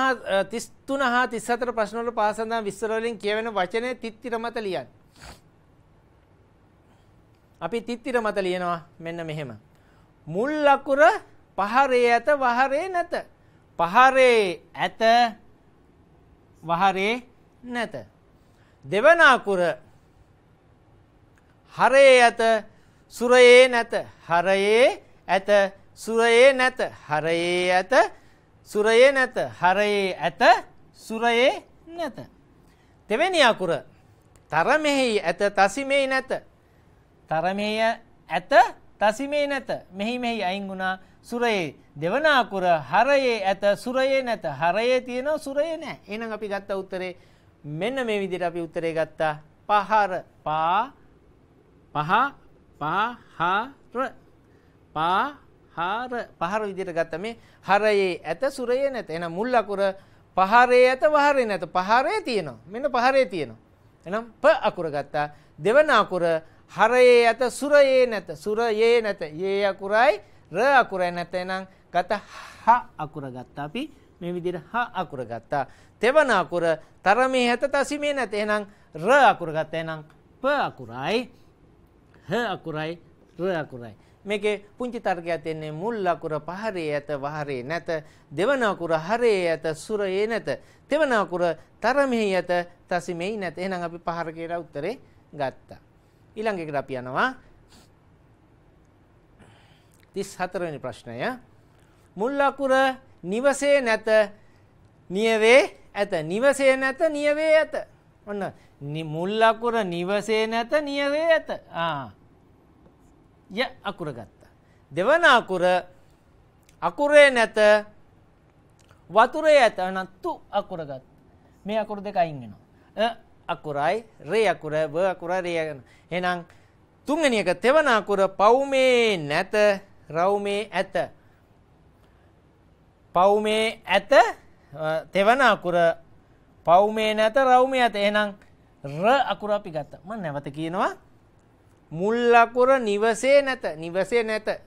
හා තිස්සතර ප්‍රශ්නවල පාසඳම් විස්තරවලින් කියවෙන වචනය තිත්තිර මත ලියන්න. අපි තිත්තිර මත ලියනවා මෙන්න මෙහෙම. මුල් ලකුර පහරේ ඇත වහරේ නැත. පහරේ ඇත වහරේ නැත. දෙවන අකුර හරේ ඇත සුරයේ නැත. හරයේ ඇත සුරයේ නැත. හරයේ ඇත සුරයේ නැත හරයේ ඇත සුරයේ නැත. තෙවැනි අකුර තරමෙහි ඇත තසිමෙහි නැත. තරමෙහි ඇත තසිමේ නැත මෙහි මෙහි අයින් වුණා සුරයේ දෙවන අකුර හරයේ ඇත සුරයේ නැත හරයේ තියෙනවා සුරයේ නැහැ එහෙනම් අපි ගත්ත උත්තරේ මෙන්න මේ විදිහට අපි උත්තරේ ගත්තා පහර පා පහ පහර පා හාර පහර විදිහට ගත්ත මේ හරයේ ඇත සුරයේ නැත. එහෙනම් මුල් අකුර පහරේ ඇත වහරේ නැත. පහරේ තියෙනවා. මෙන්න පහරේ තියෙනවා. එහෙනම් ප අකුර ගත්තා. දෙවන අකුර හරයේ ඇත සුරයේ නැත. සුරයේ නැත. යේ අකුරයි ර අකුරයි නැත. එහෙනම් ගත හ අකුර ගත්තා අපි. මේ විදිහට හ අකුර ගත්තා. තෙවන අකුර තරමේ ඇත තසිමේ නැත. එහෙනම් ර අකුර ගත්තා. එහෙනම් ප අකුරයි හ අකුරයි ර අකුරයි. මේකේ පුංචි තර්කයක් තියෙන්නේ මුල් අකුර පහරේ ඇත වහරේ නැත දෙවන අකුර හරේ ඇත සුරේ නැත තෙවන අකුර තරමෙහි ඇත තසිමෙහි නැත එහෙනම් අපි පහර කියලා උත්තරේ ගත්තා ඊළඟ එකට අපි යනවා 34 වෙනි ප්‍රශ්නය මුල් අකුර නිවසේ නැත නියවේ ඇත නිවසේ නැත නියවේ ඇත ඔන්න මුල් අකුර නිවසේ නැත නියවේ ඇත ආ ය අකුර ගත්තා. දෙවන අකුර අකුරේ නැත වතුරේ ඇත නත්තු අකුර ගත් මේ අකුරු දෙක අයින් වෙනවා. අකුරයි රේ අකුර ව අකුර රේගන එනම් තුන්ගනි එක තෙවන අකුර පවුමේ නැත රවුමේ ඇත පවුමේ ඇත තෙවන අකුර පවුමේ නැත රවුමේ ඇත එනම් ර අකුර අපි ගත්ත ම නැවත කියනවා මුල් ලකුර නිවසේ නැත නිවසේ නැත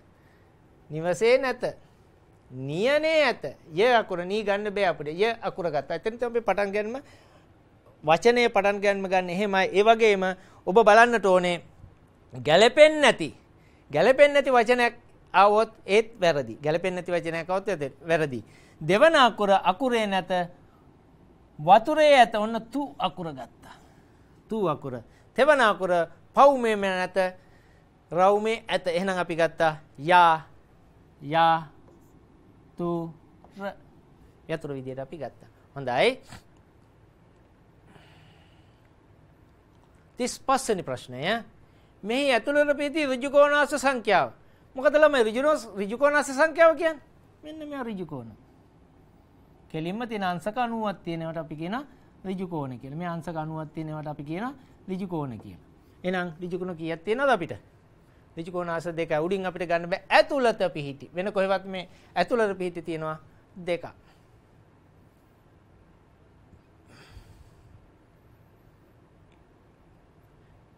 නිවසේ නැත නියනේ ඇත ය අකුර නී ගන්න බෑ අපිට ය අකුර ගත්තා. එතනදී අපි පටන් ගන්නම වචනය පටන් ගන්නම ගන්න එහෙමයි. ඒ වගේම ඔබ බලන්නට ඕනේ ගැළපෙන්නේ නැති ගැළපෙන්නේ නැති වචනයක් આવොත් ඒත් වැරදි. ගැළපෙන්නේ නැති වචනයක් આવොත් ඒත් වැරදි. දෙවන අකුර අකුරේ නැත වතුරේ ඇත. ඔන්න තු අකුර ගත්තා. තු අකුර. තෙවන අකුර පවුමේ නැත රවුමේ ඇත එහෙනම් අපි ගත්තා යා යා තුර යතුරු විදියට අපි ගත්තා. හොඳයි. 35 වෙනි ප්‍රශ්නය. මෙහි ඇතුළත පිටි ඍජු කෝණාස සංඛ්‍යාව. මොකද ළමයි ඍජු ඍජු කෝණාස සංඛ්‍යාව කියන්නේ? මෙන්න මේ ඍජු කෝණ. කෙලින්ම තියෙන අංශක 90ක් තියෙනවට අපි කියන ඍජු කෝණ කියලා. මේ අංශක 90ක් තියෙනවට අපි කියන ඍජු කෝණ කියලා. එහෙනම් ඍජුකුණ කීයක් තියෙනවද අපිට? ඍජුකෝණාස දෙක උඩින් අපිට ගන්න බෑ. ඇතුළත පිහිටි. වෙන කොහෙවත් මේ ඇතුළත පිහිටි තියෙනවා දෙකක්.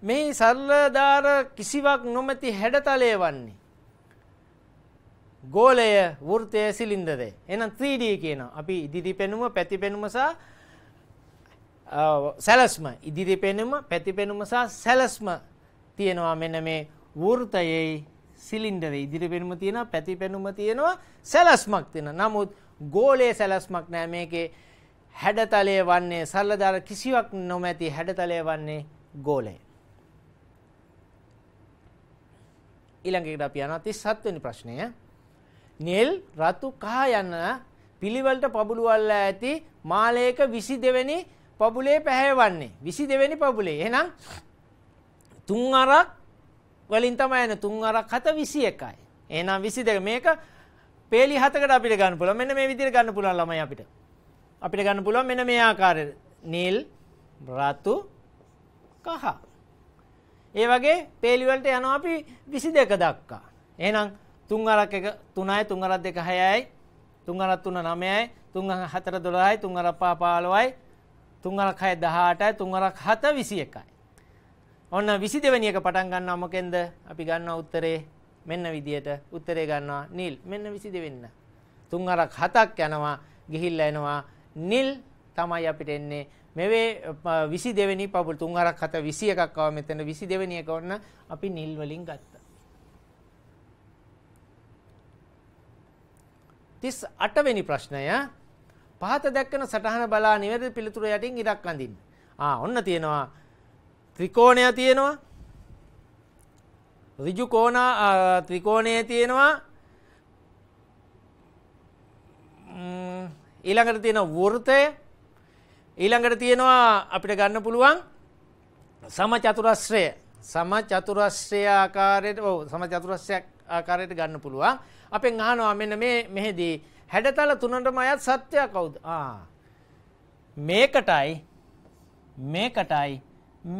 මේ සරලධාර කිසිවක් නොමැති හැඩතලය වන්නේ. ගෝලය වෘතය සිලින්දරය. එහෙනම් 3D කියනවා. අපි ඉදිරි පෙනුම, පැති පෙනුම සහ සැලස්ම ඉදිරිපෙනුම පැතිපෙනුම සහ සැලස්ම තියෙනවා මෙන්න මේ වෘතයේ සිලින්ඩර ඉදිරිපෙනුම තියෙනවා පැතිපෙනුම තියෙනවා සැලස්මක් තියෙන. නමුත් ගෝලයේ සැලස්මක් නෑ මේකේ හැඩතලය වන්නේ සරලදාර කිසිවක් නොමැති හැඩතලය වන්නේ ගෝලය. ඊළඟට අපි යනවා 37 වෙනි ප්‍රශ්නය. නිල් රතු කහ යන පිළිවෙලට පබළුවල්ලා ඇති මාලයක 22 වෙනි පබුලේ පැහැවන්නේ 22 වෙනි පබුලේ. එහෙනම් තුන් අරක් වලින් තමයි එන තුන් අරක් 7 21යි. එහෙනම් 22 මේක පේලි 7කට අපිට ගන්න පුළුවන්. මෙන්න මේ විදිහට ගන්න පුළුවන් ළමයි අපිට. අපිට ගන්න පුළුවන් මෙන්න මේ ආකාරයට නිල් රතු කහ. ඒ වගේ පේලි වලට යනවා අපි 22 දක්වා. එහෙනම් තුන් අරක් එක 3යි තුන් අරක් දෙක 6යි තුන් අරක් 3 9යි තුන් අරක් 4 12යි තුන් අරක් 5 15යි තුන්වරක් හය දහටයි තුන්වරක් හත විසි එකයි. ඔන්න විසි දෙවැනිියක පටන් ගන්න අමකෙන්ද අපි ගන්න උත්තරේ මෙන්න විදියට උත්තරේ ගන්නවා නිල් මෙන්න විසි දෙවෙන්න. තුන් අරක් හතක් යනවා ගිහිල්ල එනවා නිල් තමයි අපිට එන්නේ මෙවේ විසි දෙවැනි පපුල් තුන් අරක් හත විසි එකක්කාව මෙතන විසි දෙවැනිියක ඔන්න අපි නිල්වලින් ගත්ත. තිස් අටවැනි ප්‍රශ්නය පහත දැක්කන සටහන බලා නිවැරදි පිළිතුර යටින් ඉරක් අඳින්න. ආ ඔන්න තියෙනවා ත්‍රිකෝණය තියෙනවා ඍජු කෝණ ත්‍රිකෝණය තියෙනවා ඊළඟට තියෙන වෘතය ඊළඟට තියෙනවා අපිට ගන්න පුළුවන් සමචතුරස්‍රය සමචතුරස්‍රය ආකාරයට ඔව් සමචතුරස්‍රයක් ආකාරයට ගන්න පුළුවන් අපෙන් අහනවා මෙන්න මේ මෙහිදී හැඩතල තුනටම අයත් සත්‍යය කවුද මේකටයි මේකටයි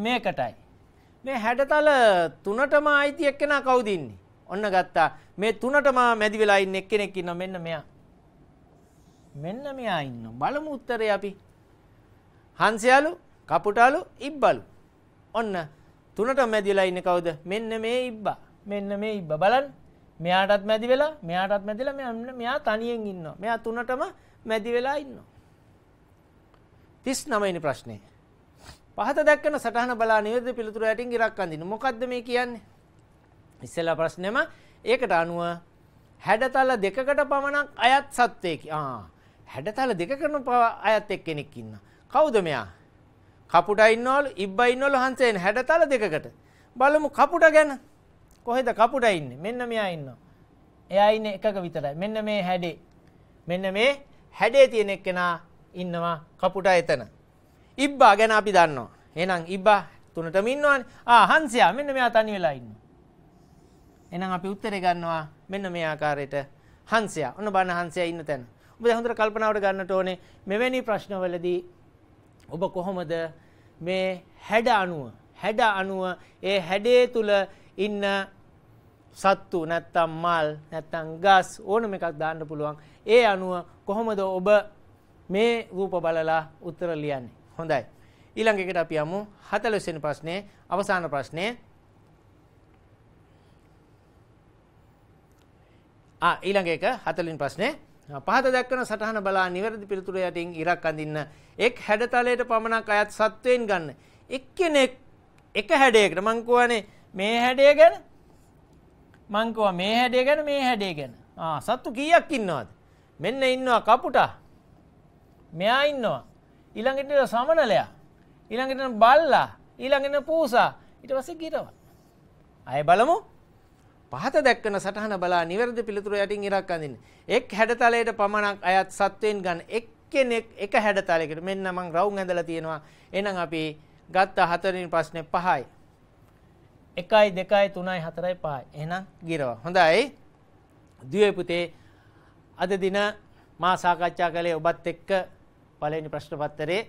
මේකටයි මේ හැඩතල තුනටම අයිති එක්කෙන කවුදන්නේ ඔන්න ගත්තා මේ තුනටම මැදි වෙලා ඉන්න එක්කෙනෙක් ඉන්න මෙන්න මෙයා මෙන්න මෙයා ඉන්න බලමු උත්තරය අපි හන්සයාලු කපුටාලු ඉබ්බලු ඔන්න තුනට මැදිලා ඉන්න කවුද මෙන්න මේ ඉබ්බා මෙන්න මේ ඉබ්බා බලන්න මෙයාටත් මැදි වෙලා මෙයාටත් මැදිලා මෙයා මෙයා තනියෙන් ඉන්නවා. මෙයා තුනටම මැදි වෙලා ඉන්නවා. 39 වෙනි ප්‍රශ්නේ. පහත දැක්කන සටහන බලා නිවැරදි පිළිතුර ඇටින් ඉරක් අඳින්න. මොකද්ද මේ කියන්නේ? ඉස්සෙල්ලා ප්‍රශ්නෙම ඒකට අනුව හැඩතල දෙකකට පමණක් අයත් සත්වයෙකි. ආ හැඩතල දෙකකට අයත් එක්කෙනෙක් ඉන්නවා. කවුද මෙයා? කපුටා ඉන්නවලු, ඉබ්බා ඉන්නවලු, හංසයන් හැඩතල දෙකකට. බලමු කපුටා ගැන. කොහෙද කපුට ඉන්න මෙන්න මෙයා ඉන්න. එයා ඉන්න එකක විතරයි මෙන්න මේ හැඩේ. මෙන්න මේ හැඩේ තියෙන එක්කෙනා ඉන්නවා කපුට එතන. ඉබ්බා ගැන අපි දන්නවා. එහෙනම් ඉබ්බා තුනටම ඉන්නවනේ. ආ හංසයා මෙන්න මෙයා තනි වෙලා ඉන්නවා. එහෙනම් අපි උත්තරේ ගන්නවා මෙන්න මේ ආකාරයට හංසයා. ඔන්න බලන්න හංසයා ඉන්න තැන. ඔබ දැන් හොඳට කල්පනාවට ගන්නට ඕනේ මෙවැනි ප්‍රශ්නවලදී ඔබ කොහොමද මේ හැඩ අණුව හැඩ අණුව ඒ හැඩේ තුල ඉන්න සත්තු නැත්තම් මල් නැත්තම් ගස් ඕනම එකක් දාන්න පුළුවන්. ඒ අනුව කොහොමද ඔබ මේ රූප බලලා උත්තර ලියන්නේ. හොඳයි. ඊළඟ එකට අපි යමු 40 වෙනි ප්‍රශ්නේ අවසාන ප්‍රශ්නේ. ආ ඊළඟ එක 40 වෙනි ප්‍රශ්නේ. පහත දක්වන සටහන බලා නිවැරදි පිළිතුර යටින් ඉරක් අඳින්න එක් හැඩතලයට පමණක් අයත් සත්වයෙන් ගන්න එක්කෙනෙක් එක හැඩයකට මං කියවනේ මේ හැඩය ගැන මංකව මේ හැඩේ ගැන මේ හැඩේ ගැන සත්තු කීයක් ඉන්නවාද මෙන්න ඉන්නවා කපුටා මෙයා ඉන්නවා ඊළඟට සමනලයා ඊළඟට බල්ලා ඊළඟට පූසා ඊට පස්සේ ගිරව අය බලමු පහත දැක්කන සටහන බලා නිවැරදි පිළිතුර යටින් ඉරක් අඳින්න එක් හැඩතලයට පමණක් අයත් සත්වයෙන් ගන්න එක්කෙනෙක් එක හැඩතලයකට මෙන්න මං රවුම් ඇඳලා තියෙනවා එහෙනම් අපි ගත්ත හතරවෙනි ප්‍රශ්නේ පහයි එකයි දෙකයි තුනයි හතරයි පහයි එහෙනම් ගිරව හොඳයි දිවේ පුතේ අද දින මා සාකච්ඡා කළේ ඔබත් එක්ක පළවෙනි ප්‍රශ්න පත්‍රයේ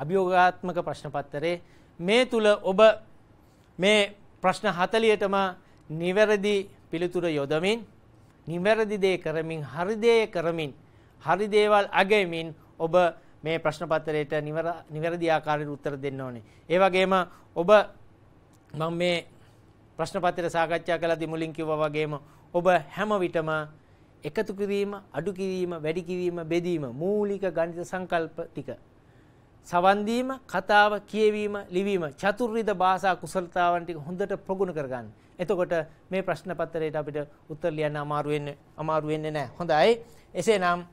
අභියෝගාත්මක ප්‍රශ්න පත්‍රයේ මේ තුල ඔබ මේ ප්‍රශ්න 40ටම නිවැරදි පිළිතුර යොදමින් නිවැරදි දේ කරමින් හරි දේ කරමින් හරි දේවල් අගෙමින් ඔබ මේ ප්‍රශ්න පත්‍රයට නිවැරදි ආකාරයට උත්තර දෙන්න ඕනේ. ඒ වගේම ඔබ මම මේ ප්‍රශ්න පත්‍රය සාකච්ඡා කළාදී මුලින් කිව්වා වගේම ඔබ හැම විටම එකතු කිරීම, අඩු කිරීම, වැඩි කිරීම, බෙදීම මූලික ගණිත සංකල්ප ටික සවන් දීම, කතාව කියවීම, ලිවීම චතුර්විධ භාෂා කුසලතාවන් ටික හොඳට ප්‍රගුණ කරගන්න. එතකොට මේ ප්‍රශ්න පත්‍රයට අපිට උත්තර ලියන්න අමාරු වෙන්නේ අමාරු වෙන්නේ නැහැ. හොඳයි. එසේනම්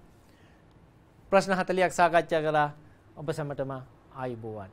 ප්‍රශ්න 40ක් සාකච්ඡා කළා. ඔබ සැමටම ආයුබෝවන්.